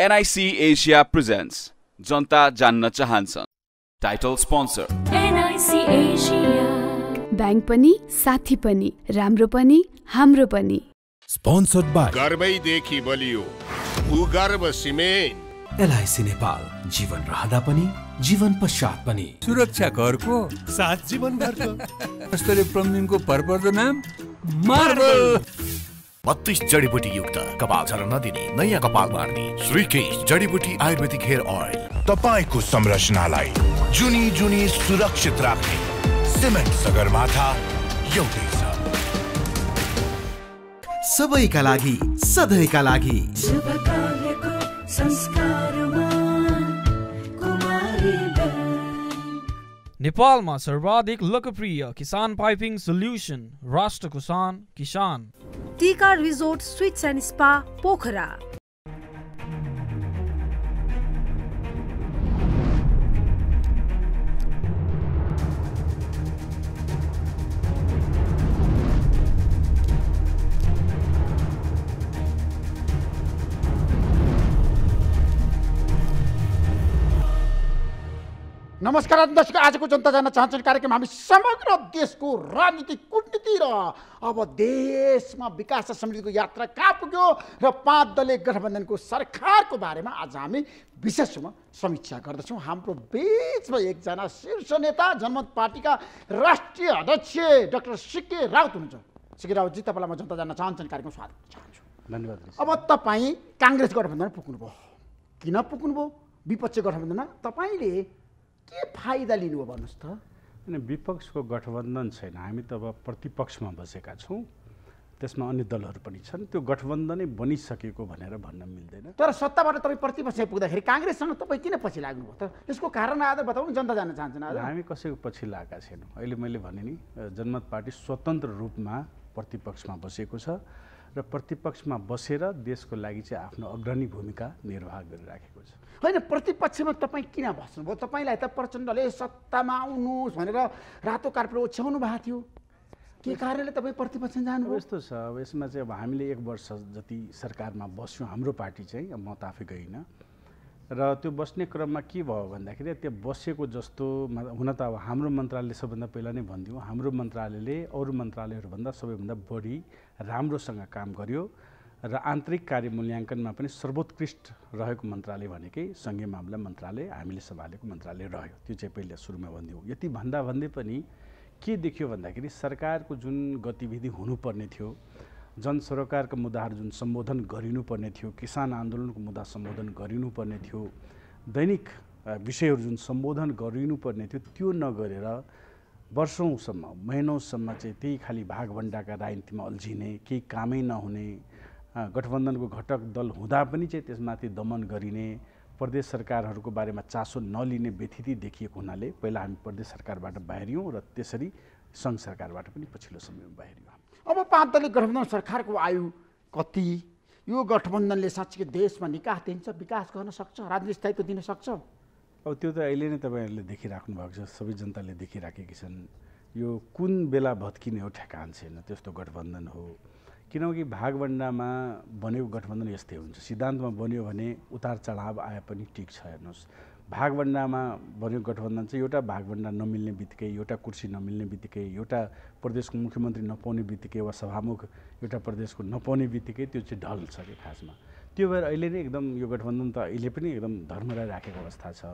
NIC Asia presents जनता जान्न चाहन्छन् टाइटल स्पोन्सर ब्याङ्क पनि साथी पनि राम्रो पनि हाम्रो पनि स्पोन्सर्ड बाइ गर्वैदेखि बलियो भूगर्भ सिमेन्ट एलआइसी नेपाल जीवन रहँदा पनि जीवन पश्चात पनि सुरक्षा घरको साथ जीवन घरको प्रमिनको परपर्दो नाम मार्बल बत्तीस जडीबुटी युक्त कपाल झर नदिने नयाँ कपाल मार्ने केश जडीबुटी आयुर्वेदिक हेयर ओइल तपाईँको संरचनालाई जुनी जुनी सुरक्षित राख्ने सिमेन्ट सगरमाथा एउटै छ सबैका लागि सधैँका लागि शुभ कार्यको संस्कारमा में सर्वाधिक लोकप्रिय किसान पाइपिंग सोल्यूशन राष्ट्र कुशान किसान टीका resort suites and spa Pokhara नमस्कार दर्शक आजको जनता जान्न चाहन्छन् कार्यक्रम हामी समग्र देशको राजनीतिक कुटनीति र अब देशमा विकास र समृद्धिको यात्रा कहाँ पुग्यो र पाँच दलीय गठबन्धनको सरकारको बारेमा आज हामी विशेष रूपमा समीक्षा गर्दछौँ हाम्रो बिचमा एकजना शीर्ष नेता जनमत पार्टीका राष्ट्रिय अध्यक्ष डाक्टर सिके राउत हुनुहुन्छ सिके राउतजी तपाईँलाई म जनता जान्न चाहन्छन् कार्यक्रम स्वागत चाहन्छु धन्यवाद अब तपाईँ काङ्ग्रेस गठबन्धन पुग्नुभयो किन पुग्नुभयो विपक्षी गठबन्धनमा तपाईँले के फाइदा लिनु हो भन्नुहोस् त होइन विपक्षको गठबन्धन छैन हामी त अब प्रतिपक्षमा बसेका छौँ त्यसमा अन्य दलहरू पनि छन् त्यो गठबन्धनै बनिसकेको भनेर भन्न मिल्दैन तर सत्ताबाट तपाईँ प्रतिपक्ष पुग्दाखेरि काङ्ग्रेससँग तपाईँ किन पछि लाग्नुभयो त यसको कारण आधार बताउनु जनता जान चाहन्छन् हामी कसैको पछि लागेका छैनौँ अहिले मैले भने नि जनमत पार्टी स्वतन्त्र रूपमा प्रतिपक्षमा बसेको छ र प्रतिपक्षमा बसेर देशको लागि चाहिँ आफ्नो अग्रणी भूमिका निर्वाह गरिराखेको छ होइन प्रतिपक्षमा तपाईँ किन बस्नुभयो तपाईँलाई त प्रचण्डले सत्तामा आउनुहोस् भनेर रातो कार्पेट ओछ्याउनु भएको थियो के कारणले तपाईँ प्रतिपक्ष जानुभयो यस्तो छ अब यसमा चाहिँ अब हामीले एक वर्ष जति सरकारमा बस्यौँ हाम्रो पार्टी चाहिँ म त आफै गइनँ र त्यो बस्ने क्रममा के भयो भन्दाखेरि त्यो बसेको जस्तो हुन त अब हाम्रो मन्त्रालयले सबभन्दा पहिला नै भनिदियो हाम्रो मन्त्रालयले अरू मन्त्रालयहरूभन्दा सबैभन्दा बढी राम्रोसँग काम गर्यो र आन्तरिक कार्य मूल्याङ्कनमा पनि सर्वोत्कृष्ट रहेको मन्त्रालय भनेकै सङ्घीय मामला मन्त्रालय हामीले सम्हालेको मन्त्रालय रह्यो त्यो चाहिँ पहिला सुरुमा भनिदियो यति भन्दा भन्दै पनि के देखियो भन्दाखेरि सरकारको जुन गतिविधि हुनुपर्ने थियो जन सरकारका मुद्दाहरू जुन सम्बोधन गरिनुपर्ने थियो किसान आन्दोलनको मुद्दा सम्बोधन गरिनुपर्ने थियो दैनिक विषयहरू जुन सम्बोधन गरिनुपर्ने थियो त्यो नगरेर वर्षौँसम्म महिनौसम्म चाहिँ त्यही खालि भागभन्डाका राजनीतिमा अल्झिने केही कामै नहुने गठबन्धनको घटक दल हुँदा पनि चाहिँ त्यसमाथि दमन गरिने प्रदेश सरकारहरूको बारेमा चासो नलिने व्यथिति देखिएको हुनाले पहिला हामी प्रदेश सरकारबाट बाहिरियौँ र त्यसरी सङ्घ सरकारबाट पनि पछिल्लो समयमा बाहिरियौँ अब पाँच दलीय गठबन्धन सरकारको आयु कति यो गठबन्धनले साँच्चीको देशमा निकास दिन्छ विकास गर्न सक्छ राजनीति स्थायित्व दिन सक्छ अब त्यो त अहिले नै तपाईँहरूले देखिराख्नु भएको छ सबै जनताले देखिराखेकी छन् यो कुन बेला भत्किने हो ठेकान छैन त्यस्तो गठबन्धन हो किनकि भागभन्डामा बनेको गठबन्धन यस्तै हुन्छ सिद्धान्तमा बन्यो भने उतार चढाव आए पनि ठिक छ हेर्नुहोस् भागभन्डामा भनेको गठबन्धन चाहिँ एउटा भागभन्डा नमिल्ने बित्तिकै एउटा कुर्सी नमिल्ने बित्तिकै एउटा प्रदेशको मुख्यमन्त्री नपाउने बित्तिकै वा सभामुख एउटा प्रदेशको नपाउने बित्तिकै त्यो चाहिँ ढल छ कि खासमा त्यो भएर अहिले नै एकदम यो गठबन्धन त अहिले पनि एकदम धर्मलाई राखेको अवस्था छ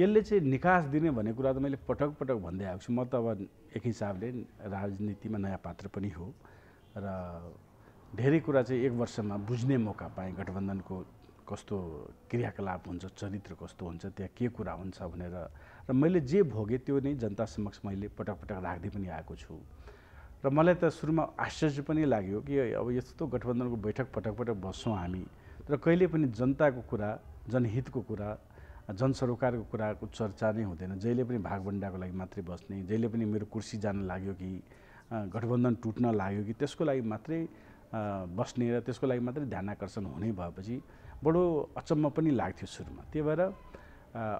यसले चाहिँ निकास दिने भन्ने कुरा त मैले पटक पटक भन्दै आएको छु म त अब एक हिसाबले राजनीतिमा नयाँ पात्र पनि हो र धेरै कुरा चाहिँ एक वर्षमा बुझ्ने मौका पाएँ गठबन्धनको कस्तो क्रियाकलाप हुन्छ चरित्र कस्तो हुन्छ त्यहाँ के कुरा हुन्छ भनेर र मैले जे भोगेँ त्यो नै जनता समक्ष मैले पटक पटक राख्दै पनि आएको छु र मलाई त सुरुमा आश्चर्य पनि लाग्यो कि अब यस्तो गठबन्धनको बैठक पटक पटक बस्छौँ हामी तर कहिले पनि जनताको कुरा जनहितको कुरा जनसरोकारको कुराको चर्चा नै हुँदैन जहिले पनि भागभन्डाको लागि मात्रै बस्ने जहिले पनि मेरो कुर्सी जान लाग्यो कि गठबन्धन टुट्न लाग्यो कि त्यसको लागि मात्रै बस्ने र त्यसको लागि मात्रै ध्यान आकर्षण हुने भएपछि बडो अचम्म पनि लाग्थ्यो सुरुमा त्यही भएर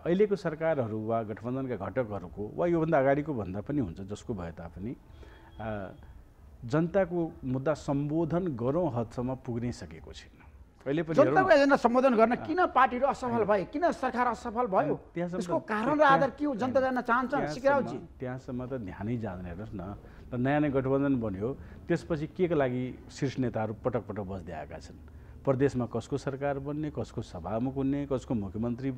अहिलेको सरकारहरू वा गठबन्धनका घटकहरूको वा योभन्दा अगाडिको भन्दा पनि हुन्छ जसको भए तापनि जनताको मुद्दा सम्बोधन गरौँ हदसम्म पुग्नै सकेको छैन अहिले पनि जनताको एजेन्डा सम्बोधन गर्न किन पार्टीहरू असफल भए किन सरकार असफल भयो त्यसको कारण र आधार के हो जनता जान चाहन्छन् सिकाउजी त्यहाँसम्म त ध्यानै जाँदैन हेर्नुहोस् न नयाँ नयाँ गठबन्धन बन्यो त्यसपछि के को लागि शीर्ष नेताहरू पटक पटक बस्दै आएका छन् प्रदेशमा कसको सरकार बन्ने कसको सभामुख हुने कसको मुख्यमन्त्री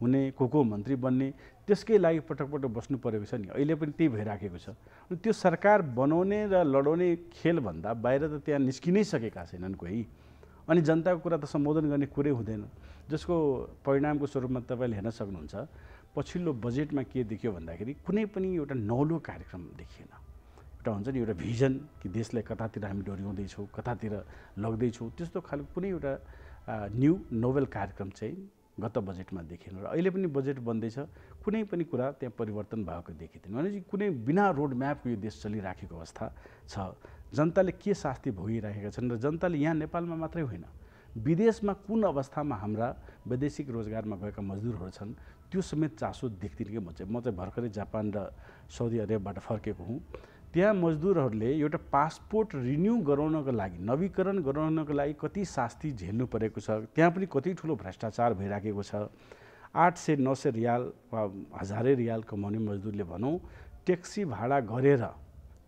हुने को को मन्त्री बन्ने त्यसकै लागि पटक पटक बस्नु परेको छ नि अहिले पनि त्यही भइराखेको छ त्यो सरकार बनाउने र लडाउने खेलभन्दा बाहिर त त्यहाँ निस्किनै सकेका छैनन् कोही अनि जनताको कुरा त सम्बोधन गर्ने कुरै हुँदैन जसको परिणामको स्वरूपमा तपाईँले हेर्न सक्नुहुन्छ पछिल्लो बजेटमा के देखियो भन्दाखेरि कुनै पनि एउटा नौलो कार्यक्रम देखिएन एउटा हुन्छ नि एउटा भिजन कि देशलाई कतातिर हामी डोर्याउँदैछौँ कतातिर लग्दैछौँ त्यस्तो खालको कुनै एउटा न्यू नोभेल कार्यक्रम चाहिँ गत बजेटमा देखेन र अहिले पनि बजेट बन्दैछ कुनै पनि कुरा त्यहाँ परिवर्तन भएको देखिँदैन भनेपछि कुनै बिना रोड म्यापको यो देश चलिराखेको अवस्था छ जनताले के शास्ति भोगिराखेका छन् र जनताले यहाँ नेपालमा मात्रै होइन विदेशमा कुन अवस्थामा हाम्रा वैदेशिक रोजगारमा गएका मजदुरहरू छन् त्यो समेत चासो देख्दिनँ कि म चाहिँ म चाहिँ भर्खरै जापान र सौदी अरेबबाट फर्केको हुँ त्यहाँ मजदुरहरूले एउटा पासपोर्ट रिन्यू गराउनको लागि नवीकरण गराउनको लागि कति शास्ति झेल्नु परेको छ त्यहाँ पनि कति ठुलो भ्रष्टाचार भइराखेको छ आठ सय नौ सय रियाल वा हजारै रियाल कमाउने मजदुरले भनौँ ट्याक्सी भाडा गरेर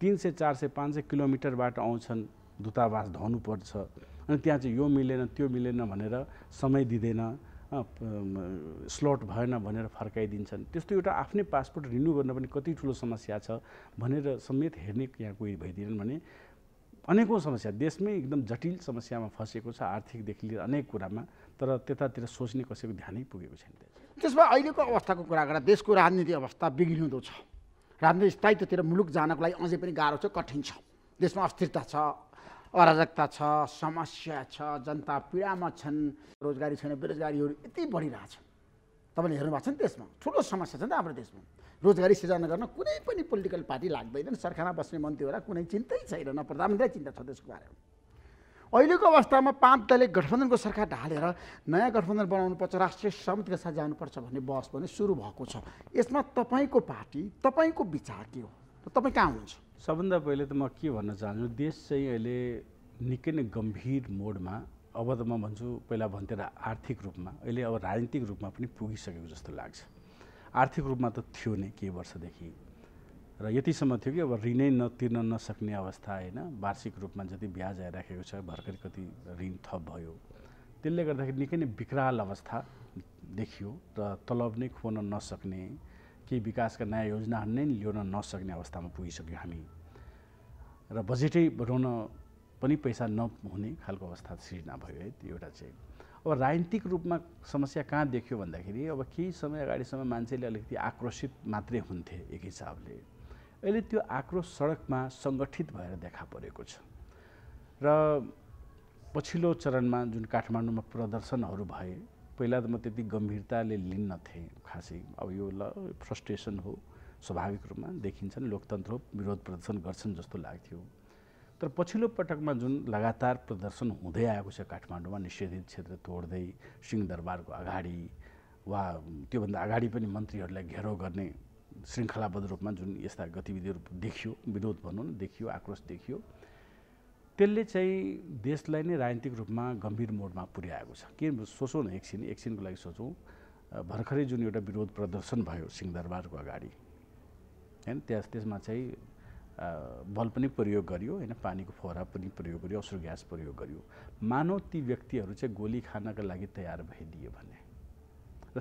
तिन सय चार सय पाँच सय किलोमिटरबाट आउँछन् दूतावास धाउनुपर्छ अनि त्यहाँ चाहिँ यो मिलेन त्यो मिलेन भनेर समय दिँदैन स्लट भएन भनेर फर्काइदिन्छन् त्यस्तो एउटा आफ्नै पासपोर्ट रिन्यु गर्न पनि कति ठुलो समस्या छ भनेर समेत हेर्ने यहाँ कोही भइदिएन भने अनेकौँ समस्या देशमै एकदम जटिल समस्यामा फँसेको छ आर्थिकदेखि लिएर अनेक कुरामा तर त्यतातिर सोच्ने कसैको ध्यानै पुगेको छैन त्यसमा अहिलेको अवस्थाको कुरा गर्दा देशको राजनीति अवस्था बिग्रिँदो छ राजनीति स्थायित्वतिर मुलुक जानको लागि अझै पनि गाह्रो छ कठिन छ देशमा अस्थिरता छ अराजकता छ समस्या छ जनता पीडामा छन् रोजगारी छैन बेरोजगारीहरू यति बढिरहेछ तपाईँले हेर्नु भएको छ नि त्यसमा ठुलो समस्या छ नि त हाम्रो देशमा रोजगारी सिर्जना गर्न कुनै पनि पोलिटिकल पार्टी लाग्दैनन् सरकारमा बस्ने मन्त्रीहरूलाई कुनै चिन्तै छैन न प्रधानमन्त्रीलाई चिन्ता छ त्यसको बारेमा अहिलेको अवस्थामा पाँच दलले गठबन्धनको सरकार ढालेर नयाँ गठबन्धन बनाउनुपर्छ राष्ट्रिय समितिका साथ जानुपर्छ भन्ने बहस पनि सुरु भएको छ यसमा तपाईँको पार्टी तपाईँको विचार के हो तपाईँ कहाँ हुनुहुन्छ सबभन्दा पहिले त म के भन्न चाहन्छु देश चाहिँ अहिले निकै नै गम्भीर मोडमा अब त म भन्छु पहिला भन्थेँ आर्थिक रूपमा अहिले अब राजनीतिक रूपमा पनि पुगिसकेको जस्तो लाग्छ आर्थिक रूपमा त थियो नै केही वर्षदेखि र यतिसम्म थियो कि अब ऋणै नतिर्न नसक्ने अवस्था होइन वार्षिक रूपमा जति ब्याज आइराखेको छ भर्खर कति ऋण थप भयो त्यसले गर्दाखेरि निकै नै विकराल अवस्था देखियो र तलब नै खुवाउन नसक्ने केही विकासका नयाँ योजनाहरू नै ल्याउन नसक्ने अवस्थामा पुगिसक्यौँ हामी र बजेटै बढाउन पनि पैसा नहुने खालको अवस्था सृजना भयो है त्यो एउटा चाहिँ अब राजनीतिक रूपमा समस्या कहाँ देख्यो भन्दाखेरि अब केही समय अगाडिसम्म मान्छेले अलिकति आक्रोशित मात्रै हुन्थे एक हिसाबले अहिले त्यो आक्रोश सडकमा सङ्गठित भएर देखा परेको छ र पछिल्लो चरणमा जुन काठमाडौँमा प्रदर्शनहरू भए पहिला त म त्यति गम्भीरताले लिन्न थिएँ खासै अब यो ल फ्रस्ट्रेसन हो स्वाभाविक रूपमा देखिन्छन् लोकतन्त्र हो विरोध प्रदर्शन गर्छन् जस्तो लाग्थ्यो तर पछिल्लो पटकमा जुन लगातार प्रदर्शन हुँदै आएको छ काठमाडौँमा निषेधित क्षेत्र तोड्दै सिंहदरबारको अगाडि वा त्योभन्दा अगाडि पनि मन्त्रीहरूलाई घेराउ गर्ने श्रृङ्खलाबद्ध रूपमा जुन यस्ता गतिविधिहरू देखियो विरोध भनौँ न देखियो आक्रोश देखियो त्यसले चाहिँ देशलाई नै राजनीतिक रूपमा गम्भीर मोडमा पुर्याएको छ के सोचौँ न एकछिन एकछिनको लागि सोचौँ भर्खरै जुन एउटा विरोध प्रदर्शन भयो सिंहदरबारको अगाडि होइन त्यस त्यसमा चाहिँ बल पनि प्रयोग गरियो होइन पानीको फोहरा पनि प्रयोग गरियो असुर ग्यास प्रयोग गरियो मानव ती व्यक्तिहरू चाहिँ गोली खानका लागि तयार भइदियो भने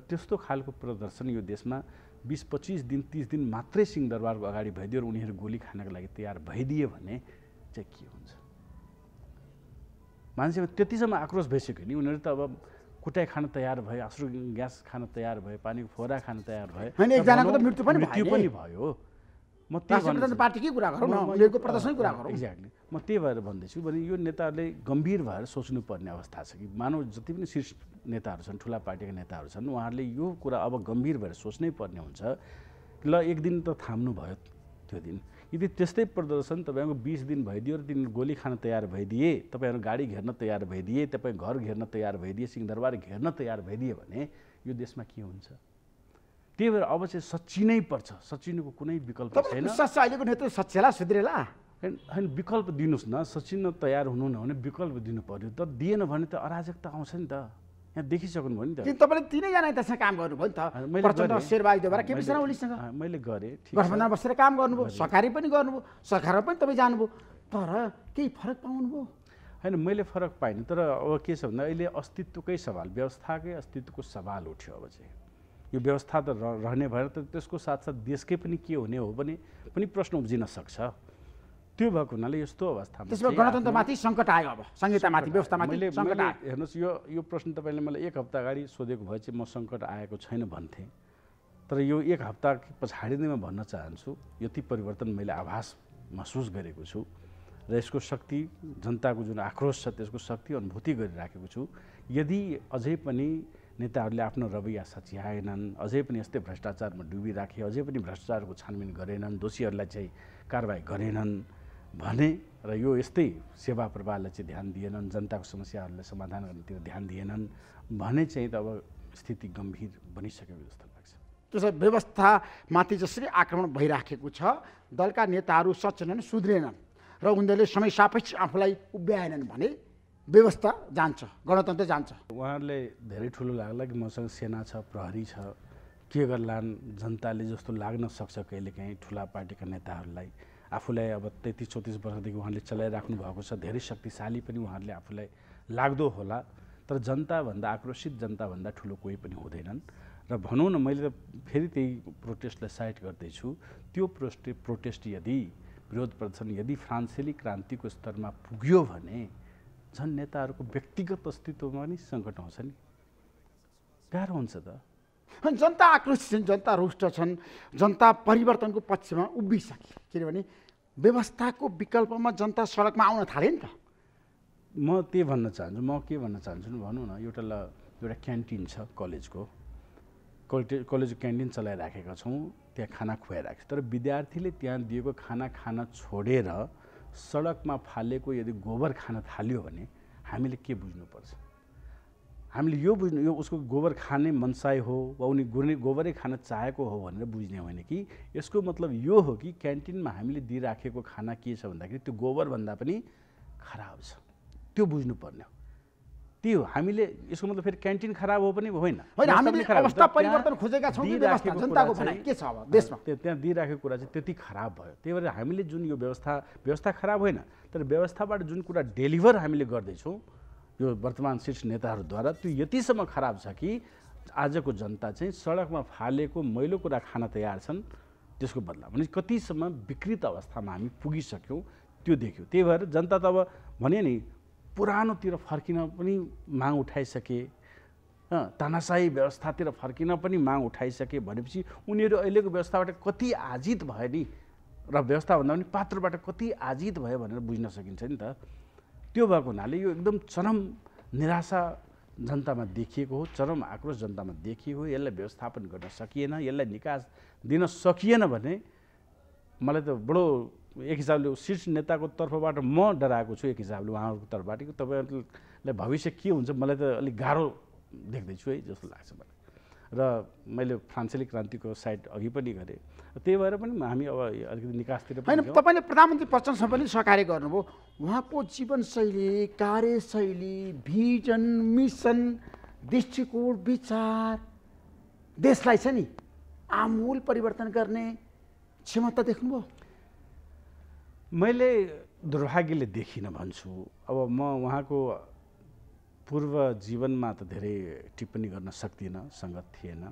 र त्यस्तो खालको प्रदर्शन यो देशमा बिस पच्चिस दिन तिस दिन मात्रै सिंहदरबारको अगाडि भइदियो र उनीहरू गोली खानका लागि तयार भइदियो भने चाहिँ के हुन्छ मान्छेमा त्यतिसम्म आक्रोश भइसक्यो नि उनीहरू त अब कुटाइ खान तयार भयो आश्रु ग्यास खान तयार भयो पानीको फोरा खान तयार भयो एकजनाको त मृत्यु पनि मृत्यु पनि भयो म पार्टी पार्टीकै कुरा गरौँ कुरा गरौँ एक्ज्याक्टली म त्यही भएर भन्दैछु भने यो नेताहरूले गम्भीर भएर सोच्नुपर्ने अवस्था छ कि मानव जति पनि शीर्ष नेताहरू छन् ठुला पार्टीका नेताहरू छन् उहाँहरूले यो कुरा अब गम्भीर भएर सोच्नै पर्ने हुन्छ ल एक दिन त थाम्नु भयो त्यो दिन यदि त्यस्तै प्रदर्शन तपाईँको बिस दिन भइदियो र तिनीहरू गोली खान तयार भइदिए तपाईँहरू गाडी घेर्न तयार भइदिए तपाईँ घर घेर्न तयार भइदिए सिंहदरबार घेर्न तयार भइदिए भने यो देशमा के हुन्छ त्यही भएर अब चाहिँ सचिनै पर्छ सचिनको कुनै विकल्प छैन अहिलेको नेतृत्व सचेला सुध्रेला होइन विकल्प दिनुहोस् न सचिन तयार हुनु न भने विकल्प दिनु पऱ्यो त दिएन भने त अराजकता आउँछ नि त यहाँ देखिसक्नुभयो नि त तपाईँले तिनैजना त्यसमा काम गर्नुभयो नि त प्रचण्ड शेरबहादुरद्वारा केपी शर्मा ओलीसँग मैले गरेँ गठबन्धनमा बसेर काम गर्नुभयो सरकारी पनि गर्नुभयो सरकारमा पनि तपाईँ जानुभयो तर केही फरक पाउनुभयो होइन मैले फरक पाइनँ तर अब के छ भन्दा अहिले अस्तित्वकै सवाल व्यवस्थाकै अस्तित्वको सवाल उठ्यो अब चाहिँ यो व्यवस्था त रहने भएर त त्यसको साथसाथ देशकै पनि के हुने हो भने पनि प्रश्न उब्जिन सक्छ त्यो भएको हुनाले यस्तो अवस्थामा गणतन्त्रमाथि सङ्कट आयो अब संहितामाथि व्यवस्थामाथि सङ्कट आयो हेर्नुहोस् यो यो प्रश्न तपाईँले मलाई एक हप्ता अगाडि सोधेको भए चाहिँ म सङ्कट आएको छैन भन्थेँ तर यो एक हप्ता पछाडि नै म भन्न चाहन्छु यति परिवर्तन मैले आभास महसुस गरेको छु र यसको शक्ति जनताको जुन आक्रोश छ त्यसको शक्ति अनुभूति गरिराखेको छु यदि अझै पनि नेताहरूले आफ्नो रवैया सच्याएनन् अझै पनि यस्तै भ्रष्टाचारमा डुबिराखे अझै पनि भ्रष्टाचारको छानबिन गरेनन् दोषीहरूलाई चाहिँ कारवाही गरेनन् भने र यो यस्तै सेवा प्रवाहलाई चाहिँ ध्यान दिएनन् जनताको समस्याहरूलाई समाधान त्यो ध्यान दिएनन् भने चाहिँ त अब स्थिति गम्भीर बनिसकेको जस्तो लाग्छ त्यसो व्यवस्थामाथि जसरी आक्रमण भइराखेको छ दलका नेताहरू सचेनन् सुध्रेनन् र उनीहरूले समय सापेक्ष आफूलाई उभ्याएनन् भने व्यवस्था जान्छ गणतन्त्र जान्छ उहाँहरूले धेरै ठुलो लाग्ला कि मसँग सेना छ प्रहरी छ के गर्लान् जनताले जस्तो लाग्न सक्छ कहिलेकाहीँ ठुला पार्टीका नेताहरूलाई आफूलाई अब तेत्तिस चौतिस वर्षदेखि उहाँले चलाइराख्नु भएको छ धेरै शक्तिशाली पनि उहाँहरूले आफूलाई लाग्दो होला तर जनताभन्दा आक्रोशित जनताभन्दा ठुलो कोही पनि हुँदैनन् र भनौँ न मैले त फेरि त्यही प्रोटेस्टलाई साइड गर्दैछु त्यो प्रोस्ट प्रोटेस्ट यदि विरोध प्रदर्शन यदि फ्रान्सेली क्रान्तिको स्तरमा पुग्यो भने झन् नेताहरूको व्यक्तिगत अस्तित्वमा नि सङ्कट आउँछ नि गाह्रो हुन्छ त जनता आक्रोशित छन् जनता रुष्ट छन् जनता परिवर्तनको पक्षमा उभिसके किनभने व्यवस्थाको विकल्पमा जनता सडकमा आउन थाले नि त म त्यही भन्न चाहन्छु म के भन्न चाहन्छु भनौँ न एउटा ल एउटा क्यान्टिन छ कलेजको कलेज कलेजको क्यान्टिन चलाइराखेका छौँ त्यहाँ खाना खुवाइरहेको छ तर विद्यार्थीले त्यहाँ दिएको खाना खान छोडेर सडकमा फालेको यदि गोबर खान थाल्यो भने हामीले के बुझ्नुपर्छ हामीले यो बुझ्नु यो उसको गोबर खाने मनसाय हो वा उनी गुर्ने गोबरै खान चाहेको हो भनेर बुझ्ने होइन कि यसको मतलब यो हो कि क्यान्टिनमा हामीले दिइराखेको खाना के छ भन्दाखेरि त्यो गोबरभन्दा पनि खराब छ त्यो बुझ्नुपर्ने हो त्यो हामीले यसको मतलब फेरि क्यान्टिन खराब हो पनि होइन त्यहाँ दिइराखेको कुरा चाहिँ त्यति खराब भयो त्यही भएर हामीले जुन यो व्यवस्था व्यवस्था खराब होइन तर व्यवस्थाबाट जुन कुरा डेलिभर हामीले गर्दैछौँ यो वर्तमान शीर्ष नेताहरूद्वारा त्यो यतिसम्म खराब छ कि आजको जनता चाहिँ सडकमा फालेको मैलो कुरा खान तयार छन् त्यसको बदला भने कतिसम्म विकृत अवस्थामा हामी पुगिसक्यौँ त्यो देख्यौँ त्यही भएर जनता त अब भने नि पुरानोतिर फर्किन पनि माग उठाइसके तानासाही व्यवस्थातिर फर्किन पनि माग उठाइसके भनेपछि उनीहरू अहिलेको व्यवस्थाबाट कति आजित भयो नि र व्यवस्थाभन्दा पनि पात्रबाट कति आजित भयो भनेर बुझ्न सकिन्छ नि त त्यो भएको हुनाले यो एकदम चरम निराशा जनतामा देखिएको हो चरम आक्रोश जनतामा देखिएको हो यसलाई व्यवस्थापन गर्न सकिएन यसलाई निकास दिन सकिएन भने मलाई त बडो एक हिसाबले शीर्ष नेताको तर्फबाट म डराएको छु एक हिसाबले उहाँहरूको तर्फबाट तपाईँहरूलाई भविष्य के हुन्छ मलाई त अलिक गाह्रो देख्दैछु है जस्तो लाग्छ मलाई र मैले फ्रान्सेली क्रान्तिको साइड अघि पनि गरेँ त्यही भएर पनि हामी अब अलिकति निकासतिर होइन तपाईँले प्रधानमन्त्री प्रचण्डसँग पनि सहकार्य गर्नुभयो उहाँको जीवनशैली कार्यशैली भिजन मिसन दृष्टिकोण विचार देशलाई छ नि आमूल परिवर्तन गर्ने क्षमता देख्नुभयो मैले दुर्भाग्यले देखिनँ भन्छु अब म उहाँको पूर्व जीवनमा त धेरै टिप्पणी गर्न सक्दिनँ सङ्गत थिएन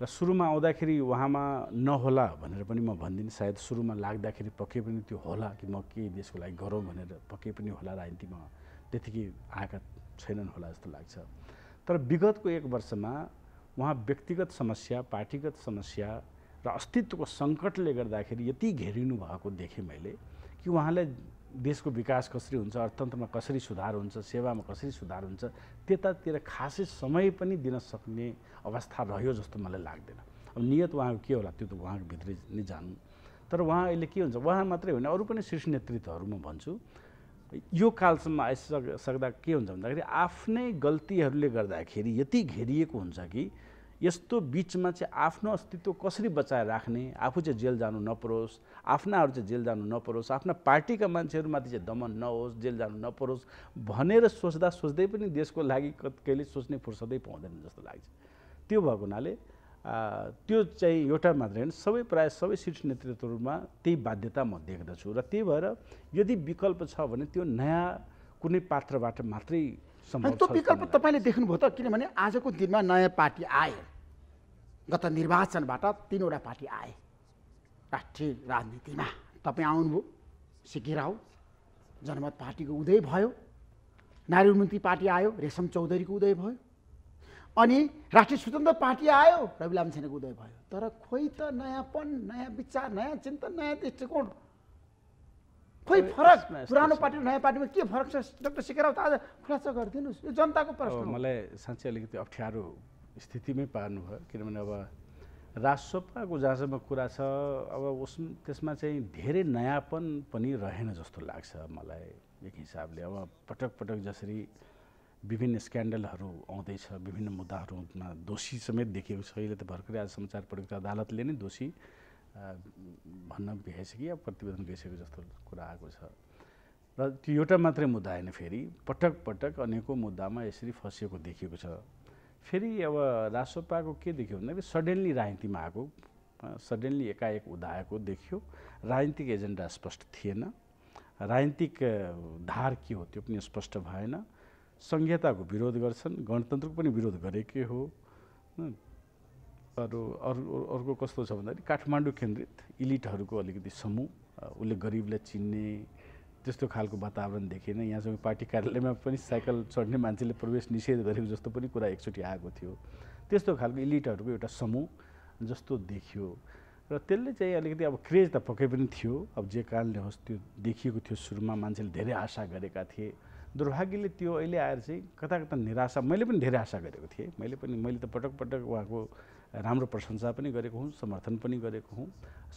र सुरुमा आउँदाखेरि उहाँमा नहोला भनेर पनि म भन्दिनँ सायद सुरुमा लाग्दाखेरि पक्कै पनि त्यो होला कि म केही देशको लागि गरौँ भनेर पक्कै पनि होला राजनीतिमा त्यतिकै आएका छैनन् होला जस्तो लाग्छ तर विगतको एक वर्षमा उहाँ व्यक्तिगत समस्या पार्टीगत समस्या र अस्तित्वको सङ्कटले गर्दाखेरि यति घेरिनु भएको देखेँ मैले कि उहाँलाई देशको विकास कसरी हुन्छ अर्थतन्त्रमा कसरी सुधार हुन्छ सेवामा कसरी सुधार हुन्छ त्यतातिर खासै समय पनि दिन सक्ने अवस्था रह्यो जस्तो मलाई लाग्दैन अब नियत उहाँको के होला त्यो त उहाँको भित्रै नै जानु तर उहाँ अहिले के हुन्छ उहाँ मात्रै होइन अरू पनि शीर्ष नेतृत्वहरू म भन्छु यो कालसम्म आइसक्दा के हुन्छ भन्दाखेरि आफ्नै गल्तीहरूले गर्दाखेरि यति घेरिएको हुन्छ कि यस्तो बिचमा चाहिँ आफ्नो अस्तित्व कसरी बचाएर राख्ने आफू चाहिँ जेल जानु नपरोस् आफ्नाहरू चाहिँ जेल जानु नपरोस् आफ्ना पार्टीका मान्छेहरूमाथि चाहिँ दमन नहोस् जेल जानु नपरोस् भनेर सोच्दा सोच्दै पनि देशको लागि कहिले सोच्ने फुर्सदै पाउँदैन जस्तो लाग्छ त्यो भएको हुनाले त्यो चाहिँ एउटा मात्रै होइन सबै प्रायः सबै शीर्ष नेतृत्वहरूमा त्यही बाध्यता म देख्दछु र त्यही भएर यदि विकल्प छ भने त्यो नयाँ कुनै पात्रबाट मात्रै त्यो विकल्प तपाईँले देख्नुभयो त किनभने आजको दिनमा नयाँ पार्टी आए गत निर्वाचनबाट तिनवटा पार्टी आए राष्ट्रिय राजनीतिमा तपाईँ आउनुभयो सिकेर हो जनमत पार्टीको उदय भयो नारी उन्मुक्ति पार्टी आयो रेशम चौधरीको उदय भयो अनि राष्ट्रिय स्वतन्त्र पार्टी आयो रवि छेनेको उदय भयो तर खोइ त नयाँपन नयाँ विचार नयाँ चिन्तन नयाँ दृष्टिकोण खोइ फरक पुरानो पार्टी नयाँ पार्टीमा के फरक छ डाक्टर सिकेराव त आज खुलासा गरिदिनुहोस् यो जनताको प्रश्न मलाई साँच्चै अलिकति अप्ठ्यारो स्थितिमै पार्नु भयो किनभने अब राजसभाको जहाँसम्म कुरा छ अब उस त्यसमा चाहिँ धेरै नयाँपन पनि रहेन जस्तो लाग्छ मलाई एक हिसाबले अब पटक पटक जसरी विभिन्न स्क्यान्डलहरू आउँदैछ विभिन्न मुद्दाहरूमा दोषी समेत देखिएको छ अहिले त भर्खरै आज समाचार पढेको अदालतले नै दोषी भन्न भ्याइसक्यो या प्रतिवेदन गइसक्यो जस्तो कुरा आएको छ र त्यो एउटा मात्रै मुद्दा होइन फेरि पटक पटक अनेकौँ मुद्दामा यसरी फँसिएको देखिएको छ फेरि अब रासोपाको के देखियो भन्दाखेरि सडेन्ली राजनीतिमा आएको सडेन्ली एकाएक उदाएको देखियो राजनीतिक एजेन्डा स्पष्ट थिएन राजनीतिक धार के हो त्यो पनि स्पष्ट भएन संहिताको विरोध गर्छन् गणतन्त्रको पनि विरोध गरेकै हो अरू अरू अर्को कस्तो छ भन्दाखेरि काठमाडौँ केन्द्रित इलिटहरूको अलिकति समूह उसले गरिबलाई चिन्ने त्यस्तो खालको वातावरण देखेन यहाँसम्म पार्टी कार्यालयमा पनि साइकल चढ्ने मान्छेले प्रवेश निषेध गरेको जस्तो पनि कुरा एकचोटि आएको थियो त्यस्तो खालको इलिटहरूको एउटा समूह जस्तो देखियो र त्यसले चाहिँ अलिकति अब क्रेज त पक्कै पनि थियो अब जे कारणले होस् त्यो देखिएको थियो सुरुमा मान्छेले धेरै आशा गरेका थिए दुर्भाग्यले त्यो अहिले आएर चाहिँ कता कता निराशा मैले पनि धेरै आशा गरेको थिएँ मैले पनि मैले त पटक पटक उहाँको राम्रो प्रशंसा पनि गरेको हुँ समर्थन पनि गरेको हुँ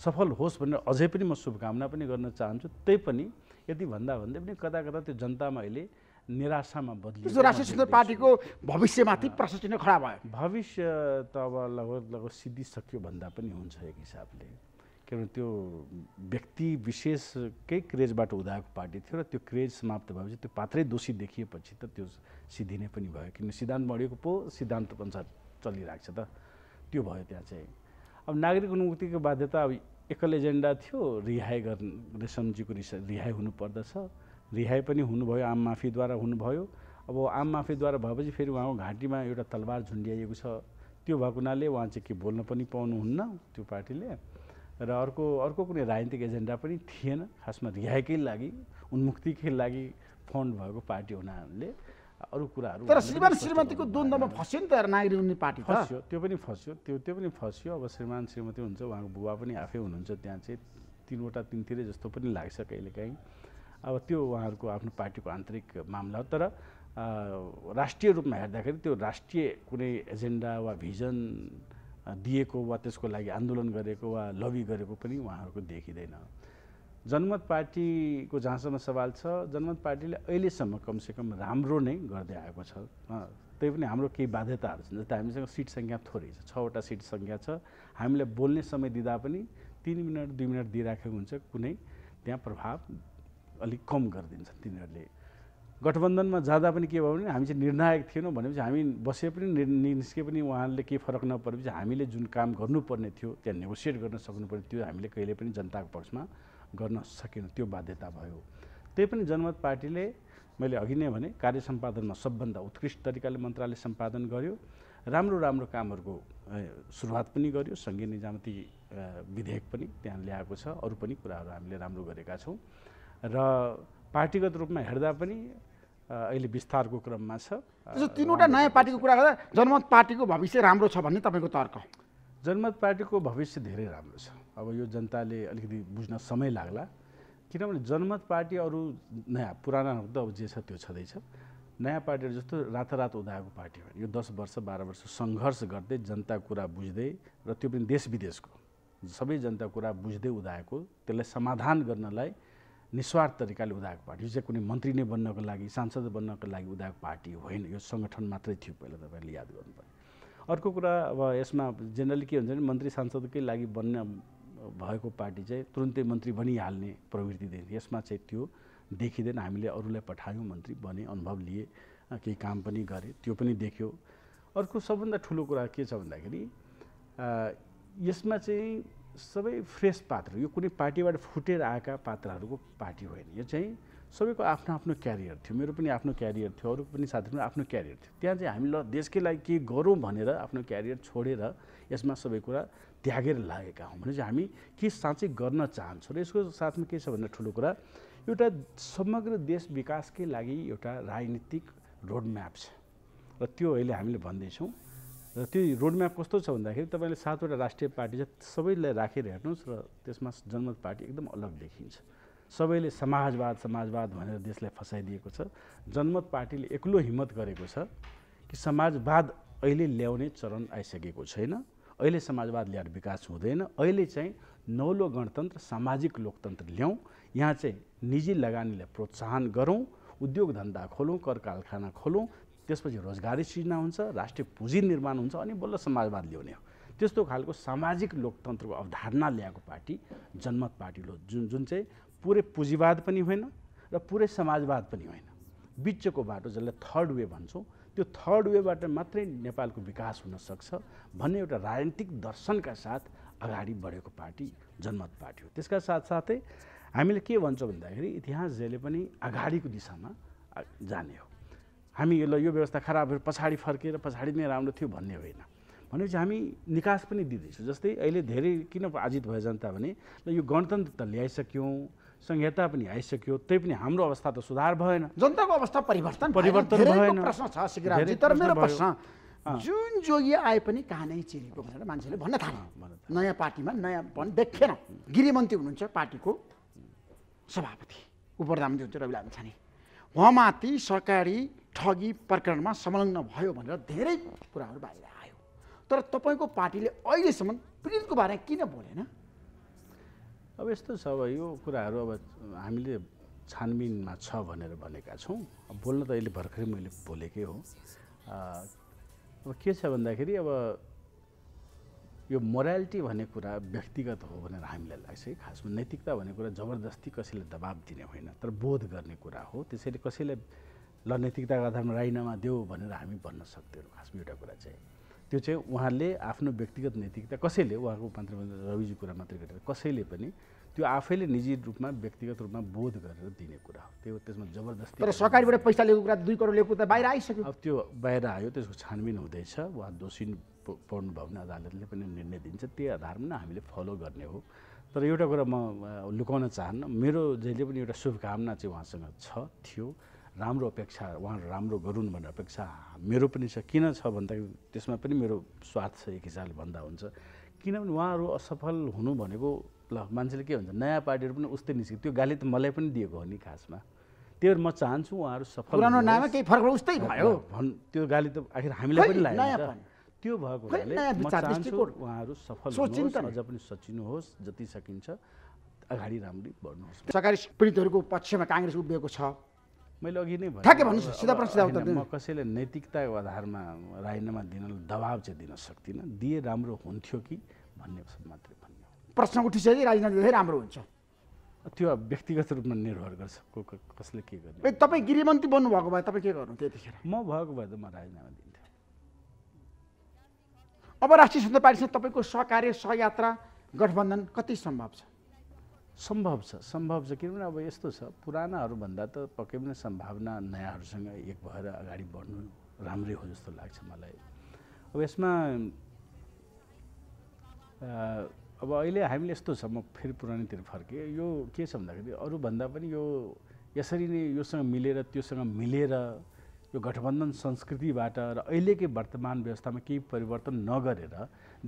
सफल होस् भनेर अझै पनि म शुभकामना पनि गर्न चाहन्छु त्यही पनि यति भन्दा भन्दै पनि कता कता त्यो जनतामा अहिले निराशामा बदलियो राष्ट्रिय स्वतन्त्र पार्टीको भविष्यमाथि प्रशस्त नै खडा भयो भविष्य त अब लगभग लगभग सिद्धिसक्यो भन्दा पनि हुन्छ एक हिसाबले किनभने त्यो व्यक्ति विशेषकै क्रेजबाट उदाएको पार्टी थियो र त्यो क्रेज समाप्त भएपछि त्यो पात्रै दोषी देखिएपछि त त्यो सिद्धिने पनि भयो किनभने सिद्धान्त बढेको पो सिद्धान्त अनुसार चलिरहेको छ त त्यो भयो त्यहाँ चाहिँ अब नागरिक उन्मुक्तिको बाध्यता अब एकल एजेन्डा थियो रिहाई गर्ने रेशमजीको रिस रिहाई हुनुपर्दछ रिहाई पनि हुनुभयो आम माफीद्वारा हुनुभयो अब आम माफीद्वारा भएपछि फेरि उहाँको घाँटीमा एउटा तलवार झुन्ड्याइएको छ त्यो भएको हुनाले उहाँ चाहिँ के बोल्न पनि पाउनुहुन्न त्यो पार्टीले र अर्को अर्को कुनै राजनीतिक एजेन्डा पनि थिएन खासमा रिहाइकै लागि उन्मुक्तिकै लागि फन्ड भएको पार्टी हुनाले अरू कुराहरू तर श्रीमान श्रीमतीको द्वन्द्वमा फस्यो नि त नागरिक उन्नयन पार्टी फस्यो त्यो पनि फस्यो त्यो त्यो पनि फस्यो अब श्रीमान श्रीमती हुन्छ उहाँको बुबा पनि आफै हुनुहुन्छ त्यहाँ चाहिँ तिनवटा तिनतिरै जस्तो पनि लाग्छ कहिलेकाहीँ अब त्यो उहाँहरूको आफ्नो पार्टीको आन्तरिक मामला हो तर राष्ट्रिय रूपमा हेर्दाखेरि त्यो राष्ट्रिय कुनै एजेन्डा वा भिजन दिएको वा त्यसको लागि आन्दोलन गरेको वा लबी गरेको पनि उहाँहरूको देखिँदैन जनमत पार्टीको जहाँसम्म सवाल छ जनमत पार्टीले अहिलेसम्म कमसेकम राम्रो नै गर्दै आएको छ त्यही पनि हाम्रो केही बाध्यताहरू छन् जस्तै हामीसँग सिट सङ्ख्या थोरै छ छवटा सिट सङ्ख्या छ हामीले बोल्ने समय दिँदा पनि तिन मिनट दुई मिनट दिइराखेको हुन्छ कुनै त्यहाँ प्रभाव अलिक कम गरिदिन्छ तिनीहरूले गठबन्धनमा जाँदा पनि के भयो भने हामी चाहिँ निर्णायक थिएनौँ भनेपछि हामी बसे पनि निस्के पनि उहाँहरूले केही फरक नपरेपछि हामीले जुन काम गर्नुपर्ने थियो त्यहाँ नेगोसिएट गर्न सक्नुपर्ने थियो हामीले कहिले पनि जनताको पक्षमा गर्न सकेन त्यो बाध्यता भयो त्यही पनि जनमत पार्टीले मैले अघि नै भने कार्य सम्पादनमा सबभन्दा उत्कृष्ट तरिकाले मन्त्रालय सम्पादन गर्यो राम्रो राम्रो कामहरूको सुरुवात पनि गर्यो सङ्घीय निजामती विधेयक पनि त्यहाँ ल्याएको छ अरू पनि कुराहरू हामीले राम्रो गरेका छौँ र पार्टीगत रूपमा हेर्दा पनि अहिले विस्तारको क्रममा छ तिनवटा नयाँ पार्टीको कुरा गर्दा जनमत पार्टीको भविष्य राम्रो छ भन्ने तपाईँको तर्क जनमत पार्टीको भविष्य धेरै राम्रो छ अब यो जनताले अलिकति बुझ्न समय लाग्ला किनभने जनमत पार्टी अरू नयाँ पुराना त अब जे छ त्यो छँदैछ नयाँ पार्टीहरू जस्तो रातारात उदाएको पार्टी हो यो दस वर्ष बाह्र वर्ष सङ्घर्ष गर्दै जनता कुरा बुझ्दै र त्यो पनि देश विदेशको सबै जनता कुरा बुझ्दै उदाएको त्यसलाई समाधान गर्नलाई निस्वार्थ तरिकाले उदाएको पार्टी यो चाहिँ कुनै मन्त्री नै बन्नको लागि सांसद बन्नको लागि उदाएको पार्टी होइन यो सङ्गठन मात्रै थियो पहिला तपाईँले याद गर्नु अर्को कुरा अब यसमा जेनरली के हुन्छ भने मन्त्री सांसदकै लागि बन्न भएको पार्टी चाहिँ तुरुन्तै मन्त्री बनिहाल्ने प्रवृत्ति देखिन्छ यसमा चाहिँ त्यो देखिँदैन हामीले अरूलाई पठायौँ मन्त्री बने अनुभव लिए केही काम पनि गरे त्यो पनि देख्यो अर्को सबभन्दा ठुलो कुरा के छ भन्दाखेरि यसमा चाहिँ सबै फ्रेस पात्र यो कुनै पार्टीबाट फुटेर आएका पात्रहरूको पार्टी होइन यो चाहिँ सबैको आफ्नो आफ्नो क्यारियर थियो मेरो पनि आफ्नो क्यारियर थियो अरू पनि साथीहरू पनि आफ्नो क्यारियर थियो त्यहाँ चाहिँ हामी ल देशकै लागि के गरौँ भनेर आफ्नो क्यारियर छोडेर यसमा सबै कुरा त्यागेर लागेका हौँ भने चाहिँ हामी के साँच्चै गर्न चाहन्छौँ र यसको साथमा के छ भन्दा ठुलो कुरा एउटा समग्र देश विकासकै लागि एउटा राजनीतिक रोडम्याप छ र त्यो अहिले हामीले भन्दैछौँ र त्यो रोडम्याप कस्तो छ भन्दाखेरि तपाईँले सातवटा राष्ट्रिय पार्टी छ सबैलाई राखेर हेर्नुहोस् र त्यसमा जनमत पार्टी एकदम अलग देखिन्छ सबैले समाजवाद समाजवाद भनेर देशलाई फसाइदिएको छ जनमत पार्टीले एक्लो हिम्मत गरेको छ कि समाजवाद अहिले ल्याउने चरण आइसकेको छैन अहिले समाजवाद ल्याएर विकास हुँदैन अहिले चाहिँ नौलो गणतन्त्र सामाजिक लोकतन्त्र ल्याउँ यहाँ चाहिँ निजी लगानीलाई प्रोत्साहन गरौँ उद्योग धन्दा खोलौँ कर कारखाना खोलौँ त्यसपछि रोजगारी सिर्जना हुन्छ राष्ट्रिय पुँजी निर्माण हुन्छ अनि बल्ल समाजवाद ल्याउने हो त्यस्तो खालको सामाजिक लोकतन्त्रको अवधारणा ल्याएको पार्टी जनमत पार्टी जुन जुन चाहिँ पुरै पुँजीवाद पनि होइन र पुरै समाजवाद पनि होइन बिचको बाटो जसलाई थर्ड वे भन्छौँ त्यो थर्ड वेबाट मात्रै नेपालको विकास हुनसक्छ भन्ने एउटा राजनीतिक दर्शनका साथ अगाडि बढेको पार्टी जनमत पार्टी हो त्यसका साथसाथै हामीले के भन्छौँ भन्दाखेरि इतिहास जहिले पनि अगाडिको दिशामा जाने हो हामी यसलाई यो व्यवस्था खराब भयो पछाडि फर्केर पछाडि नै राम्रो थियो भन्ने होइन भनेपछि हामी निकास पनि दिँदैछौँ जस्तै अहिले धेरै किन आजित भयो जनता भने यो गणतन्त्र त ल्याइसक्यौँ संहिता पनि आइसक्यो त्यही पनि हाम्रो अवस्था त सुधार भएन जनताको अवस्था परिवर्तन परिवर्तन भएन प्रश्न छ तर मेरो प्रश्न जुन जोगी आए पनि कहाँ नै चिनेको भनेर मान्छेले भन्न थाले नयाँ पार्टीमा नयाँ भन् देखेन गृहमन्त्री हुनुहुन्छ पार्टीको सभापति उपप्रधानमन्त्री हुन्छ रवि छाने उहाँमाथि सरकारी ठगी प्रकरणमा संलग्न भयो भनेर धेरै कुराहरू बाहिर आयो तर तपाईँको पार्टीले अहिलेसम्म पीडितको बारेमा किन बोलेन अब यस्तो छ अब यो कुराहरू अब हामीले छानबिनमा छ भनेर भनेका छौँ बोल्न त अहिले भर्खरै मैले बोलेकै हो अब के छ भन्दाखेरि अब यो मोरालिटी भन्ने कुरा व्यक्तिगत हो भनेर हामीलाई लाग्छ है खासमा नैतिकता भन्ने कुरा जबरजस्ती कसैलाई दबाब दिने होइन तर बोध गर्ने कुरा हो त्यसैले कसैलाई ल नैतिकताको आधारमा राइनामा देऊ भनेर हामी भन्न सक्दैनौँ खासमा एउटा कुरा चाहिँ त्यो चाहिँ उहाँले आफ्नो व्यक्तिगत नैतिकता कसैले उहाँको उपान्तर रविजी कुरा मात्रै गरेर कसैले पनि त्यो आफैले निजी रूपमा व्यक्तिगत रूपमा बोध गरेर दिने कुरा हो त्यो त्यसमा जबरजस्ती तर सरकारीबाट पैसा लिएको कुरा दुई करोड लिएको त बाहिर आइसक्यो अब त्यो बाहिर आयो त्यसको छानबिन हुँदैछ उहाँ दोषी पढ्नुभयो भने अदालतले पनि निर्णय दिन्छ त्यही आधारमा नै हामीले फलो गर्ने हो तर एउटा कुरा म लुकाउन चाहन्न मेरो जहिले पनि एउटा शुभकामना चाहिँ उहाँसँग छ थियो राम्रो अपेक्षा उहाँहरू राम्रो गरून् भन्ने अपेक्षा मेरो पनि छ किन छ भन्दाखेरि त्यसमा पनि मेरो स्वार्थ छ एक हिसाबले भन्दा हुन्छ किनभने उहाँहरू असफल हुनु भनेको ल मान्छेले के भन्छ नयाँ पार्टीहरू पनि उस्तै निस्क्यो त्यो गाली त मलाई पनि दिएको हो नि खासमा त्यही भएर म चाहन्छु उहाँहरू सफल केही फरक उस्तै भयो भन् त्यो गाली त आखिर हामीलाई पनि लाग्यो त्यो भएको हुनाले म चाहन्छु उहाँहरू सफल अझ पनि सचिनुहोस् जति सकिन्छ अगाडि राम्ररी बढ्नुहोस् सरकारी पीडितहरूको पक्षमा काङ्ग्रेस उभिएको छ मैले अघि नै ठ्याक्कै भन्नुहोस् सिधा सिधा उत्तर म कसैले नैतिकताको आधारमा राजीनामा दिन दबाब चाहिँ दिन सक्दिनँ दिए राम्रो हुन्थ्यो कि भन्ने मात्रै भन्ने प्रश्न कि राजीनामा दिँदै राम्रो हुन्छ त्यो व्यक्तिगत रूपमा निर्भर गर्छ को कसले के गर्ने तपाईँ गृहमन्त्री बन्नुभएको भए तपाईँ के गर्नु त्यतिखेर म भएको भए त म राजीनामा दिन्थेँ अब राष्ट्रिय सुन्दर पार्टीसँग तपाईँको सहकार्य सहयात्रा गठबन्धन कति सम्भव छ सम्भव छ सम्भव छ किनभने अब यस्तो छ पुरानाहरूभन्दा त पक्कै पनि सम्भावना नयाँहरूसँग एक भएर अगाडि बढ्नु राम्रै हो जस्तो लाग्छ मलाई अब यसमा अब अहिले हामीले यस्तो छ म फेरि पुरानैतिर फर्केँ यो के छ भन्दाखेरि अरूभन्दा पनि यो यसरी नै योसँग मिलेर त्योसँग मिलेर यो गठबन्धन संस्कृतिबाट र अहिलेकै वर्तमान व्यवस्थामा केही परिवर्तन नगरेर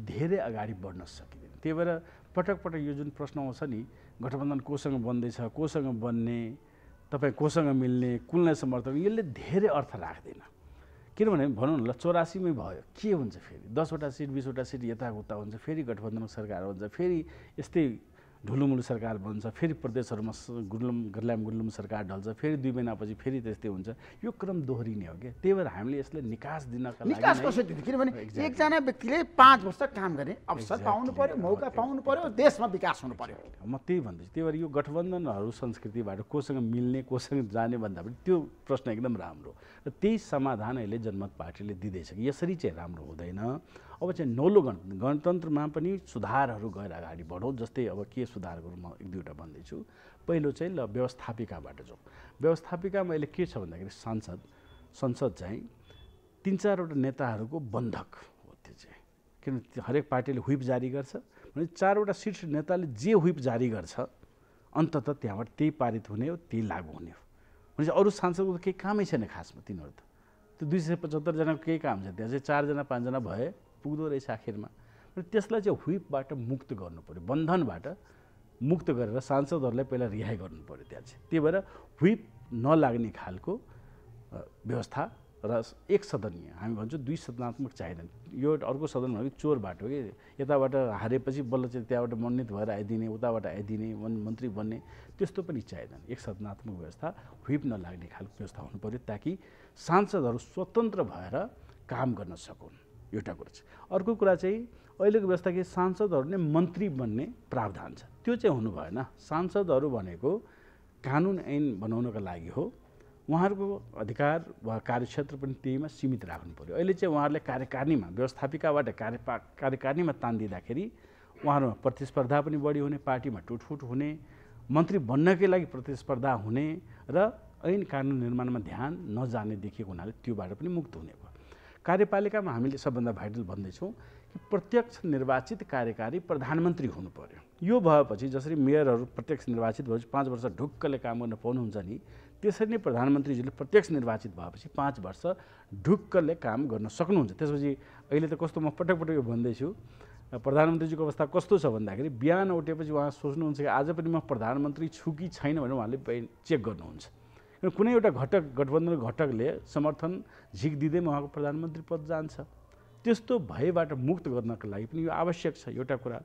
धेरै अगाडि बढ्न सकिँदैन त्यही भएर पटक पटक यो जुन प्रश्न आउँछ नि गठबन्धन कोसँग बन्दैछ कोसँग बन्ने तपाईँ कोसँग मिल्ने कुनलाई समर्थन यसले धेरै अर्थ राख्दैन किनभने भनौँ न ल चौरासीमै भयो के हुन्छ फेरि दसवटा सिट बिसवटा सिट यताउता हुन्छ फेरि गठबन्धनको सरकार हुन्छ फेरि यस्तै ढुलुमुलु सरकार बन्छ फेरि प्रदेशहरूमा गुर्लुम गर्ल्याम गुर्लुम सरकार ढल्छ फेरि दुई महिनापछि फेरि त्यस्तै हुन्छ यो क्रम दोहोरिने हो क्या त्यही भएर हामीले यसलाई निकास दिनका निकास कसरी दिने किनभने एकजना व्यक्तिले पाँच वर्ष काम गर्ने अवसर पाउनु पर्यो मौका पाउनु पर्यो देशमा विकास हुनु पर्यो म त्यही भन्दैछु त्यही भएर यो गठबन्धनहरू संस्कृतिबाट कोसँग मिल्ने कोसँग जाने भन्दा पनि त्यो प्रश्न एकदम राम्रो र त्यही समाधान अहिले जनमत पार्टीले दिँदैछ यसरी चाहिँ राम्रो हुँदैन अब चाहिँ नौलो गण गणतन्त्रमा पनि सुधारहरू गएर अगाडि बढौँ जस्तै अब के सुधार गरौँ म एक दुईवटा भन्दैछु पहिलो चाहिँ ल व्यवस्थापिकाबाट जाउँ व्यवस्थापिकामा अहिले के छ भन्दाखेरि सांसद संसद चाहिँ तिन चारवटा नेताहरूको बन्धक हो त्यो चाहिँ किनभने हरेक पार्टीले ह्विप जारी गर्छ भने चारवटा शीर्ष नेताले जे ह्विप जारी गर्छ अन्तत त्यहाँबाट त्यही पारित हुने हो त्यही लागु हुने हो भनेपछि अरू सांसदको केही कामै छैन खासमा तिनीहरू त त्यो दुई सय पचहत्तरजनाको केही काम छ त्यहाँ चाहिँ चारजना पाँचजना भए पुग्दो रहेछ आखिरमा र त्यसलाई चाहिँ ह्विपबाट मुक्त गर्नु पऱ्यो बन्धनबाट मुक्त गरेर सांसदहरूलाई पहिला रिहाइ गर्नु पऱ्यो त्यहाँ चाहिँ त्यही भएर ह्विप नलाग्ने खालको व्यवस्था र एक सदनीय हामी भन्छौँ दुई सदनात्मक चाहिँदैन यो अर्को सदन भनेको चोरबाट हो कि यताबाट हारेपछि बल्ल चाहिँ त्यहाँबाट मनोनित भएर आइदिने उताबाट आइदिने वन मन्त्री बन्ने त्यस्तो पनि चाहिँदैन एक सदनात्मक व्यवस्था ह्विप नलाग्ने खालको व्यवस्था हुनु ताकि सांसदहरू स्वतन्त्र भएर काम गर्न सकुन् एउटा कुरा छ अर्को कुरा चाहिँ अहिलेको व्यवस्था के सांसदहरूले मन्त्री बन्ने प्रावधान छ त्यो चाहिँ हुनु भएन सांसदहरू भनेको कानुन ऐन बनाउनका लागि हो उहाँहरूको अधिकार वा कार्यक्षेत्र पनि त्यहीमा सीमित राख्नु पऱ्यो अहिले चाहिँ उहाँहरूले कार्यकारिणीमा व्यवस्थापिकाबाट कार्य कार्यकारिणीमा तान दिँदाखेरि उहाँहरूमा प्रतिस्पर्धा पनि बढी हुने पार्टीमा टुटफुट हुने मन्त्री बन्नकै लागि प्रतिस्पर्धा हुने र ऐन कानुन निर्माणमा ध्यान नजाने देखिएको हुनाले त्योबाट पनि मुक्त हुने कार्यपालिकामा हामीले सबभन्दा भाइटल भन्दैछौँ कि प्रत्यक्ष निर्वाचित कार्यकारी प्रधानमन्त्री हुनु पर्यो यो भएपछि जसरी मेयरहरू प्रत्यक्ष निर्वाचित भएपछि पाँच वर्ष ढुक्कले काम गर्न पाउनुहुन्छ नि त्यसरी नै प्रधानमन्त्रीजीले प्रत्यक्ष निर्वाचित भएपछि पाँच वर्ष ढुक्कले काम गर्न सक्नुहुन्छ त्यसपछि अहिले त कस्तो म पटक पटक यो भन्दैछु प्रधानमन्त्रीजीको अवस्था कस्तो छ भन्दाखेरि बिहान उठेपछि उहाँ सोच्नुहुन्छ कि आज पनि म प्रधानमन्त्री छु कि छैन भनेर उहाँले चेक गर्नुहुन्छ कुनै एउटा घटक गठबन्धन घटकले समर्थन झिक दिँदै उहाँको प्रधानमन्त्री पद जान्छ त्यस्तो भयबाट मुक्त गर्नको लागि पनि यो आवश्यक छ एउटा कुरा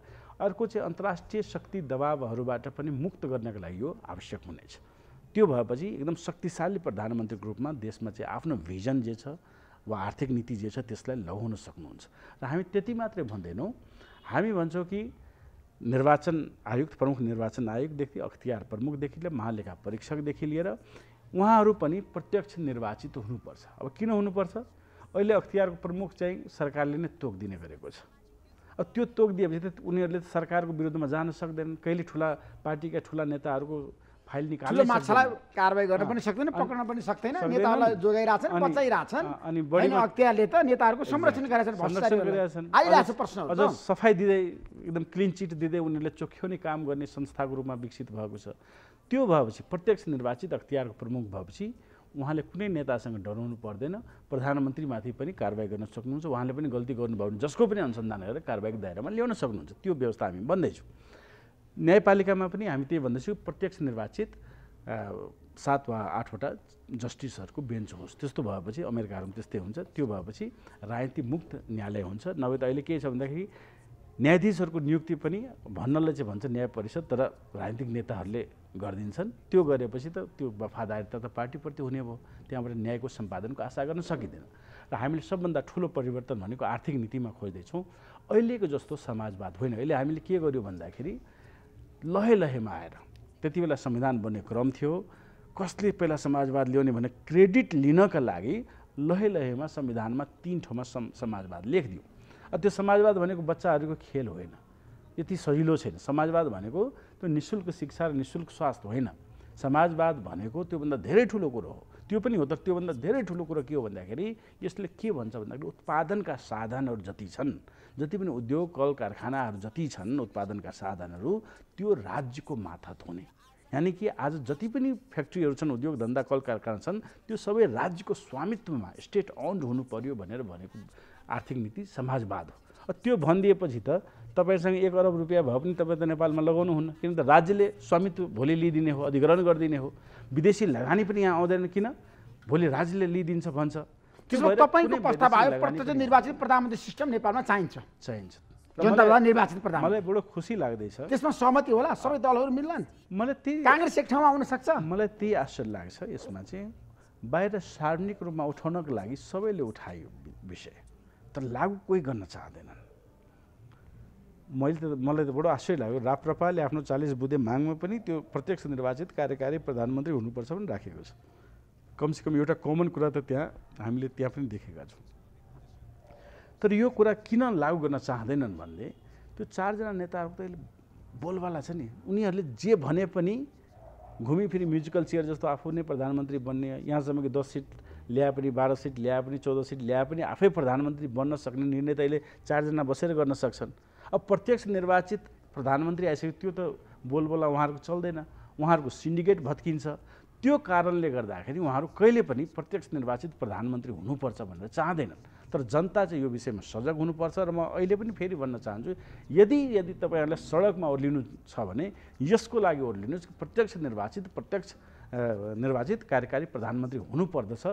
अर्को चाहिँ अन्तर्राष्ट्रिय शक्ति दबावहरूबाट पनि मुक्त गर्नको लागि यो आवश्यक हुनेछ त्यो भएपछि एकदम शक्तिशाली प्रधानमन्त्रीको रूपमा देशमा चाहिँ आफ्नो भिजन जे छ वा आर्थिक नीति जे छ त्यसलाई लगाउन सक्नुहुन्छ र हामी त्यति मात्रै भन्दैनौँ हामी भन्छौँ कि निर्वाचन आयुक्त प्रमुख निर्वाचन आयोगदेखि अख्तियार प्रमुखदेखि लिएर महालेखा परीक्षकदेखि लिएर उहाँहरू पनि प्रत्यक्ष निर्वाचित हुनुपर्छ अब किन हुनुपर्छ अहिले अख्तियारको प्रमुख चाहिँ सरकारले नै तोक दिने गरेको छ अब त्यो तोक दिएपछि त उनीहरूले सरकारको विरुद्धमा जान सक्दैनन् कहिले ठुला पार्टीका ठुला नेताहरूको फाइल निकाल्नु माछालाई कारवाही गर्न पनि सक्दैन पक्रन पनि सक्दैन नेताहरूलाई जोगाइरहेछन् बचाइरहेछन् अनि बढी अख्तियारले त नेताहरूको संरक्षण गरिरहेछन् प्रश्न अझ सफाइ दिँदै एकदम क्लिन चिट दिँदै उनीहरूले चोख्याउने काम गर्ने संस्थाको रूपमा विकसित भएको छ त्यो भएपछि प्रत्यक्ष निर्वाचित अख्तियारको प्रमुख भएपछि उहाँले कुनै नेतासँग डराउनु पर्दैन प्रधानमन्त्रीमाथि पनि कारवाही गर्न सक्नुहुन्छ उहाँले पनि गल्ती गर्नुभयो भने जसको पनि अनुसन्धान गरेर कारवाहीको दायरामा ल्याउन सक्नुहुन्छ त्यो व्यवस्था हामी भन्दैछौँ न्यायपालिकामा पनि हामी त्यही भन्दैछौँ प्रत्यक्ष निर्वाचित सात वा आठवटा जस्टिसहरूको बेन्च होस् त्यस्तो भएपछि अमेरिकाहरूमा त्यस्तै हुन्छ त्यो भएपछि राजनीति मुक्त न्यायालय हुन्छ नभए त अहिले के छ भन्दाखेरि न्यायाधीशहरूको नियुक्ति पनि भन्नलाई चाहिँ भन्छ न्याय परिषद तर राजनीतिक नेताहरूले गरिदिन्छन् त्यो गरेपछि त त्यो वफादारिता त पार्टीप्रति हुने भयो त्यहाँबाट न्यायको सम्पादनको आशा गर्न सकिँदैन र हामीले सबभन्दा ठुलो परिवर्तन भनेको आर्थिक नीतिमा खोज्दैछौँ अहिलेको जस्तो समाजवाद होइन अहिले हामीले के गर्यौँ भन्दाखेरि लहे लहेमा आएर त्यति बेला संविधान बन्ने क्रम थियो कसले पहिला समाजवाद ल्याउने भने क्रेडिट लिनका लागि लहे लहेमा संविधानमा तिन ठाउँमा समाजवाद लेखिदियो अब त्यो समाजवाद भनेको बच्चाहरूको खेल होइन यति सजिलो छैन समाजवाद भनेको त्यो नि शुल्क शिक्षा र नि स्वास्थ्य होइन समाजवाद भनेको त्योभन्दा धेरै ठुलो कुरो हो त्यो पनि हो तर त्योभन्दा धेरै ठुलो कुरो के हो भन्दाखेरि यसले के भन्छ भन्दाखेरि उत्पादनका साधनहरू जति छन् जति पनि उद्योग कल कारखानाहरू जति छन् उत्पादनका साधनहरू त्यो राज्यको माथा हुने यानि कि आज जति पनि फ्याक्ट्रीहरू छन् उद्योग धन्दा कल कारखाना छन् त्यो सबै राज्यको स्वामित्वमा स्टेट अन्ड हुनु पर्यो भनेर भनेको आर्थिक नीति समाजवाद हो त्यो भनिदिएपछि त तपाईँसँग एक अरब रुपियाँ भए पनि तपाईँ त नेपालमा लगाउनुहुन्न किन त राज्यले स्वामित्व भोलि लिइदिने हो अधिग्रहण गरिदिने हो विदेशी लगानी पनि यहाँ आउँदैन किन भोलि राज्यले लिइदिन्छ भन्छ तपाईँको प्रस्ताव आयो प्रत्यक्ष निर्वाचित प्रधानमन्त्री सिस्टम नेपालमा चाहिन्छ चाहिन्छ जनताद्वारा निर्वाचित प्रधान मलाई बडो खुसी लाग्दैछ त्यसमा सहमति होला सबै दलहरू मिल्लान् मलाई त्यही काङ्ग्रेस एक ठाउँमा आउन सक्छ मलाई त्यही आश्चर्य लाग्छ यसमा चाहिँ बाहिर सार्वजनिक रूपमा उठाउनको लागि सबैले उठायो विषय तर लागु कोही गर्न चाहँदैनन् मैले त मलाई त बडो आश्चर्य लाग्यो राप्रपाले आफ्नो चालिस बुधे मागमा पनि त्यो प्रत्यक्ष निर्वाचित कार्यकारी प्रधानमन्त्री हुनुपर्छ भने राखेको छ कमसेकम एउटा कमन कुरा त त्यहाँ हामीले त्यहाँ पनि देखेका छौँ तर यो कुरा किन लागू गर्न चाहँदैनन् भन्ने त्यो चारजना नेताहरूको त अहिले बोलवाला छ नि उनीहरूले जे भने पनि घुमिफिरी म्युजिकल चेयर जस्तो आफू नै प्रधानमन्त्री बन्ने यहाँसम्म कि दस सिट ल्याए पनि बाह्र सिट ल्याए पनि चौध सिट ल्याए पनि आफै प्रधानमन्त्री बन्न सक्ने निर्णय त अहिले चारजना बसेर गर्न सक्छन् अब प्रत्यक्ष निर्वाचित प्रधानमन्त्री आइसक्यो त्यो त बोलबोला उहाँहरूको चल्दैन उहाँहरूको सिन्डिकेट भत्किन्छ त्यो कारणले गर्दाखेरि उहाँहरू कहिले पनि प्रत्यक्ष निर्वाचित प्रधानमन्त्री हुनुपर्छ भनेर चाहँदैनन् तर जनता चाहिँ यो विषयमा सजग हुनुपर्छ र म अहिले पनि फेरि भन्न चाहन्छु यदि यदि तपाईँहरूलाई सडकमा ओर्लिनु छ भने यसको लागि ओर्लिनुहोस् कि प्रत्यक्ष निर्वाचित प्रत्यक्ष निर्वाचित कार्यकारी प्रधानमन्त्री हुनुपर्दछ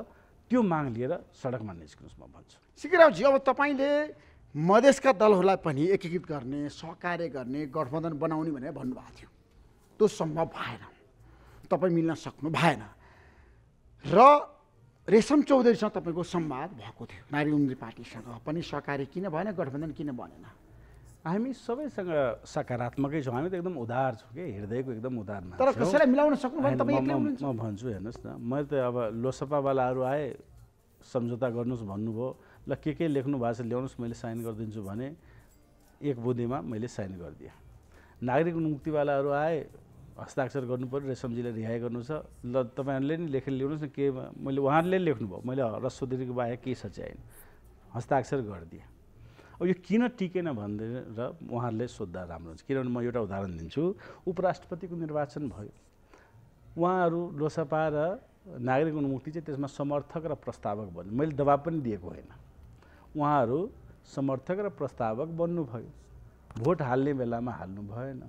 त्यो माग लिएर सडकमा निस्किनुहोस् म भन्छु सिकरावजी अब तपाईँले मधेसका दलहरूलाई पनि एकीकृत गर्ने सहकार्य गर्ने गठबन्धन बनाउने भनेर भन्नुभएको थियो त्यो सम्भव भएन तपाईँ मिल्न सक्नु भएन र रेशम चौधरीसँग तपाईँको संवाद भएको थियो नारी उन्द्री पार्टीसँग पनि सहकार्य किन भएन गठबन्धन किन बनेन हामी सबैसँग सकारात्मकै छौँ हामी त एकदम उधार छौँ कि हृदयको एकदम उदार तर कसैलाई मिलाउन सक्नु म भन्छु हेर्नुहोस् न मैले त अब लोकसभावालाहरू आएँ सम्झौता गर्नुहोस् भन्नुभयो ल के के लेख्नु भएको छ ल्याउनुहोस् मैले साइन गरिदिन्छु भने एक बुँदेमा मैले साइन गरिदिएँ नागरिक मुक्तिवालाहरू आए हस्ताक्षर गर्नु पऱ्यो रेशमजीले रिहाइ गर्नु छ ल तपाईँहरूले नि लेखेर ल्याउनुहोस् न के मैले उहाँहरूले लेख्नुभयो मैले रसोधीको बाहेक केही सच्याएन हस्ताक्षर गरिदिएँ अब यो किन टिकेन र उहाँहरूले सोद्धा राम्रो हुन्छ किनभने म एउटा उदाहरण दिन्छु उपराष्ट्रपतिको निर्वाचन भयो उहाँहरू लोसपा र नागरिक उन्मुक्ति चाहिँ त्यसमा समर्थक र प्रस्तावक भन्नु मैले दबाब पनि दिएको होइन उहाँहरू समर्थक र प्रस्तावक बन्नुभयो भोट हाल्ने बेलामा हाल्नु भएन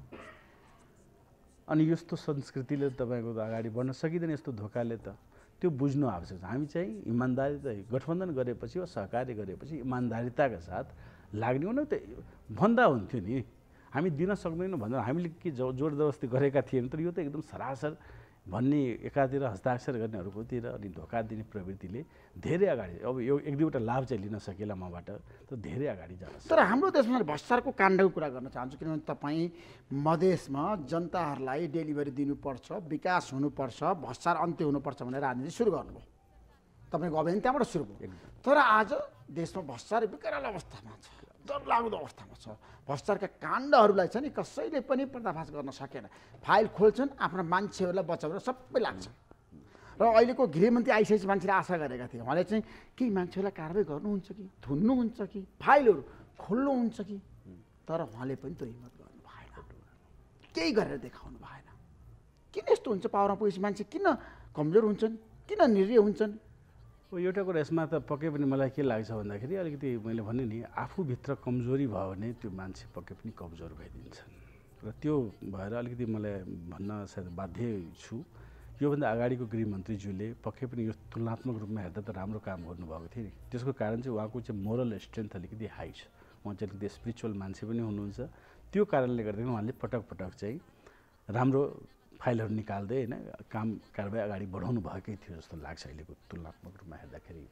अनि यस्तो संस्कृतिले तपाईँको त अगाडि बढ्न सकिँदैन यस्तो धोकाले त त्यो बुझ्नु आवश्यक छ हामी चाहिँ इमान्दारी त गठबन्धन गरेपछि वा सहकार्य गरेपछि इमान्दारिताका साथ लाग्ने हुन त भन्दा हुन्थ्यो नि हामी दिन सक्दैनौँ भनेर हामीले के जो जबरजस्ती गरेका थिएनौँ तर यो त एकदम सरासर भन्ने एकातिर हस्ताक्षर गर्नेहरूकोतिर अनि धोका दिने प्रवृत्तिले धेरै अगाडि अब यो एक दुईवटा लाभ चाहिँ लिन सकेला मबाट त धेरै अगाडि जान्छ तर हाम्रो देशमा भ्रष्टाचारको काण्डको कुरा गर्न चाहन्छु किनभने तपाईँ मधेसमा जनताहरूलाई डेलिभरी दिनुपर्छ विकास हुनुपर्छ भ्रष्टाचार अन्त्य हुनुपर्छ भनेर राजनीति सुरु गर्नुभयो तपाईँको अभियान त्यहाँबाट सुरु भयो तर आज देशमा भ्रष्टाचार विकराल अवस्थामा छ लाग्दो अवस्थामा छ भ्रष्टाचारका काण्डहरूलाई चाहिँ नि कसैले पनि पर्दाफास गर्न सकेन फाइल खोल्छन् आफ्ना मान्छेहरूलाई बचाउन सबै लाग्छ र अहिलेको गृहमन्त्री आइसकेपछि मान्छेले आशा गरेका थिए उहाँले चाहिँ केही मान्छेहरूलाई कारवाही गर्नुहुन्छ कि धुन्नुहुन्छ कि फाइलहरू खोल्नुहुन्छ कि तर उहाँले पनि त्यो हिम्मत गर्नु भएन केही गरेर देखाउनु भएन किन यस्तो हुन्छ पावरमा पुगेपछि मान्छे किन कमजोर हुन्छन् किन निरीह हुन्छन् अब एउटा कुरा यसमा त पक्कै पनि मलाई के लाग्छ भन्दाखेरि अलिकति मैले भने नि आफूभित्र कमजोरी भयो भने त्यो मान्छे पक्कै पनि कमजोर भइदिन्छ र त्यो भएर अलिकति मलाई भन्न सायद बाध्य छु योभन्दा अगाडिको गृहमन्त्रीज्यूले पक्कै पनि यो तुलनात्मक रूपमा हेर्दा त राम्रो काम गर्नुभएको थियो नि त्यसको कारण चाहिँ उहाँको चाहिँ मोरल स्ट्रेन्थ अलिकति हाई छ उहाँ चाहिँ अलिकति स्पिरिचुअल मान्छे पनि हुनुहुन्छ त्यो कारणले गर्दाखेरि उहाँले पटक पटक चाहिँ राम्रो फाइलहरू निकाल्दै होइन काम कारवाही अगाडि बढाउनु भएकै थियो जस्तो लाग्छ अहिलेको तुलनात्मक रूपमा हेर्दाखेरि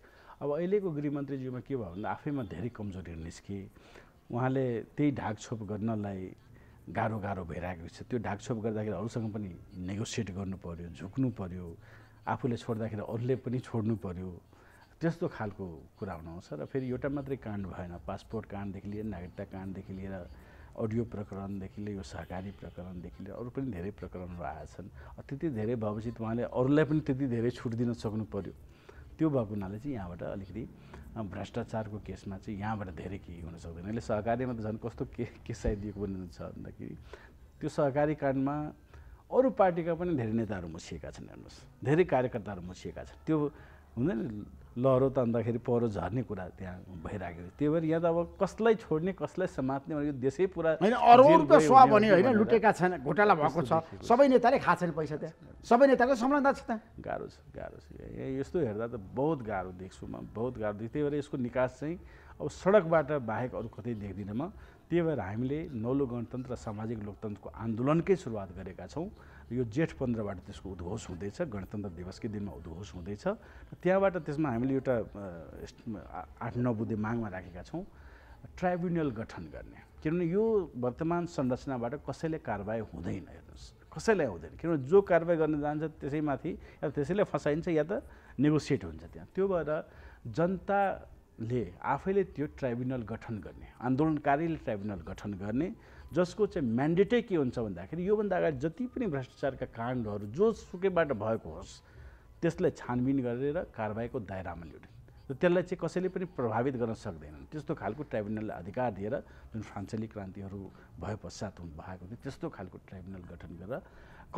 अब अहिलेको गृहमन्त्रीज्यूमा के भयो भन्दा आफैमा धेरै कमजोरीहरू निस्के उहाँले त्यही ढाकछोप गर्नलाई गाह्रो गाह्रो भइरहेको छ त्यो ढाकछोप गर्दाखेरि अरूसँग पनि नेगोसिएट गर्नु पऱ्यो झुक्नु पऱ्यो आफूले छोड्दाखेरि अरूले पनि छोड्नु पऱ्यो त्यस्तो खालको कुरा हुन आउँछ र फेरि एउटा मात्रै काण्ड भएन पासपोर्ट काण्डदेखि लिएर नागरिकता काण्डदेखि लिएर अडियो प्रकरणदेखि लिएर यो सहकारी प्रकरणदेखि लिएर अरू पनि धेरै प्रकरणहरू आएछन् त्यति धेरै भएपछि उहाँले अरूलाई पनि त्यति धेरै छुट दिन सक्नु पऱ्यो त्यो भएको हुनाले चाहिँ यहाँबाट अलिकति भ्रष्टाचारको केसमा चाहिँ यहाँबाट धेरै केही हुन सक्दैन अहिले सहकारीमा त झन् कस्तो के केस आइदिएको छ भन्दाखेरि त्यो सहकारी काण्डमा अरू पार्टीका पनि धेरै नेताहरू मुसिएका छन् हेर्नुहोस् धेरै कार्यकर्ताहरू मुसिएका छन् त्यो हुँदैन लहरो तान्दाखेरि पहरो झर्ने कुरा त्यहाँ भइरहेको थियो त्यही भएर यहाँ त अब कसलाई छोड्ने कसलाई समात्ने भनेको देशै पुरा होइन अरू त स्व भने होइन लुटेका छैन घोटाला भएको छ सबै नेताले खाएको छैन पैसा त्यहाँ सबै नेताको सम्बन्ध छ त्यहाँ गाह्रो छ गाह्रो छ यस्तो हेर्दा त बहुत गाह्रो देख्छु म बहुत गाह्रो देख्छु त्यही भएर यसको निकास चाहिँ अब सडकबाट बाहेक अरू कतै देख्दिनँ म त्यही भएर हामीले नौलो गणतन्त्र सामाजिक लोकतन्त्रको आन्दोलनकै सुरुवात गरेका छौँ यो जेठ पन्ध्रबाट त्यसको उद्घोष हुँदैछ गणतन्त्र दिवसकै दिनमा उद्घोष हुँदैछ र त्यहाँबाट त्यसमा हामीले एउटा आठ नौ बुद्धि मागमा राखेका छौँ ट्राइब्युनल गठन गर्ने किनभने यो वर्तमान संरचनाबाट कसैले कारवाही हुँदैन हेर्नुहोस् कसैलाई हुँदैन किनभने जो कारवाही गर्न जान्छ त्यसैमाथि या त्यसैले फसाइन्छ या त नेगोसिएट हुन्छ त्यहाँ त्यो भएर जनताले आफैले त्यो ट्राइब्युनल गठन गर्ने आन्दोलनकारीले ट्राइब्युनल गठन गर्ने जसको चाहिँ म्यान्डेटै के हुन्छ भन्दाखेरि योभन्दा अगाडि जति पनि भ्रष्टाचारका काण्डहरू सुकैबाट भएको होस् त्यसलाई छानबिन गरेर कारवाहीको दायरामा ल्याउने र त्यसलाई चाहिँ कसैले पनि प्रभावित गर्न सक्दैनन् त्यस्तो खालको ट्राइब्युनललाई अधिकार दिएर जुन फ्रान्सेली क्रान्तिहरू भए पश्चात हुनु भएको थियो त्यस्तो खालको ट्राइब्युनल गठन गरेर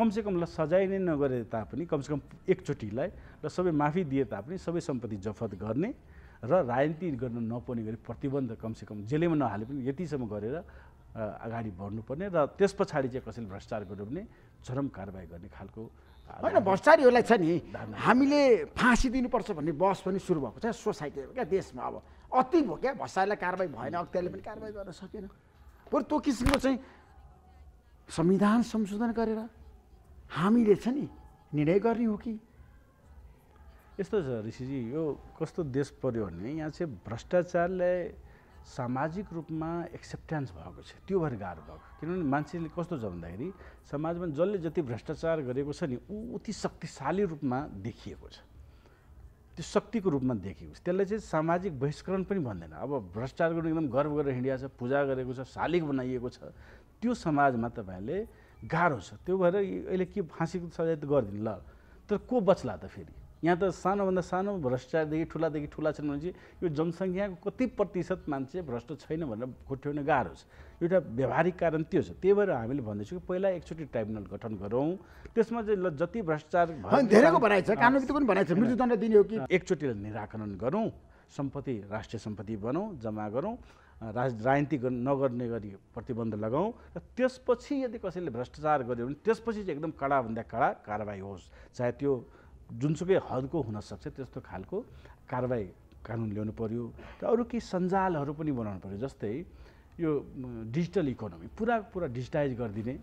कमसेकमलाई सजाय नै नगरे तापनि कमसेकम एकचोटिलाई र सबै माफी दिए तापनि सबै सम्पत्ति जफत गर्ने र राजनीति गर्न नपर्ने गरी प्रतिबन्ध कमसेकम जेलैमा नहाले पनि यतिसम्म गरेर अगाडि बढ्नुपर्ने र त्यस पछाडि चाहिँ कसैले भ्रष्टाचार गर्यो भने चरम कारवाही गर्ने खालको होइन भ्रष्टाचारीहरूलाई छ नि हामीले फाँसी दिनुपर्छ भन्ने बस पनि सुरु भएको छ सोसाइटीमा क्या देशमा अब अति भयो क्या भ्रष्टाचारलाई कारवाही भएन अख्तियारले पनि कारवाही गर्न सकेन बरु त्यो किसिमको चाहिँ संविधान संशोधन गरेर हामीले छ नि निर्णय गर्ने हो कि यस्तो छ ऋषिजी यो कस्तो देश पऱ्यो भने यहाँ चाहिँ भ्रष्टाचारलाई सामाजिक रूपमा एक्सेप्टेन्स भएको छ त्यो भएर गाह्रो भएको किनभने मान्छेले कस्तो छ भन्दाखेरि समाजमा जसले जति भ्रष्टाचार गरेको छ नि ऊ उति शक्तिशाली रूपमा देखिएको छ त्यो शक्तिको रूपमा देखिएको छ त्यसलाई चाहिँ सामाजिक बहिष्करण पनि भन्दैन अब भ्रष्टाचार गर्नु एकदम गर्व गरेर हिँडिया छ पूजा गरेको छ शालिक बनाइएको छ त्यो समाजमा तपाईँहरूले गाह्रो छ त्यो भएर अहिले के फाँसीको सजाय त गरिदिनु ल तर को बच्ला त फेरि यहाँ त सानोभन्दा सानो भ्रष्टाचारदेखि ठुलादेखि ठुला छन् चाहिँ यो जनसङ्ख्याको कति प्रतिशत मान्छे भ्रष्ट छैन भनेर खुट्याउन गाह्रो छ एउटा व्यवहारिक कारण त्यो छ त्यही भएर हामीले भन्दैछु कि पहिला एकचोटि ट्राइब्युनल गठन गरौँ त्यसमा चाहिँ जति भ्रष्टाचार धेरैको भनाइ छ पनि भनाइ छ मृत्युदण्ड दिने हो कि एकचोटि निराकरण गरौँ सम्पत्ति राष्ट्रिय सम्पत्ति बनाऊ जम्मा गरौँ राज राजनीति नगर्ने गरी प्रतिबन्ध लगाउँ र त्यसपछि यदि कसैले भ्रष्टाचार गर्यो भने त्यसपछि चाहिँ एकदम कडाभन्दा कडा कारवाही होस् चाहे त्यो जुनसुकै हदको हुनसक्छ त्यस्तो खालको कारवाही कानुन ल्याउनु पऱ्यो र अरू केही सञ्जालहरू पनि बनाउनु पऱ्यो जस्तै यो डिजिटल इकोनोमी पुरा पुरा डिजिटाइज गरिदिने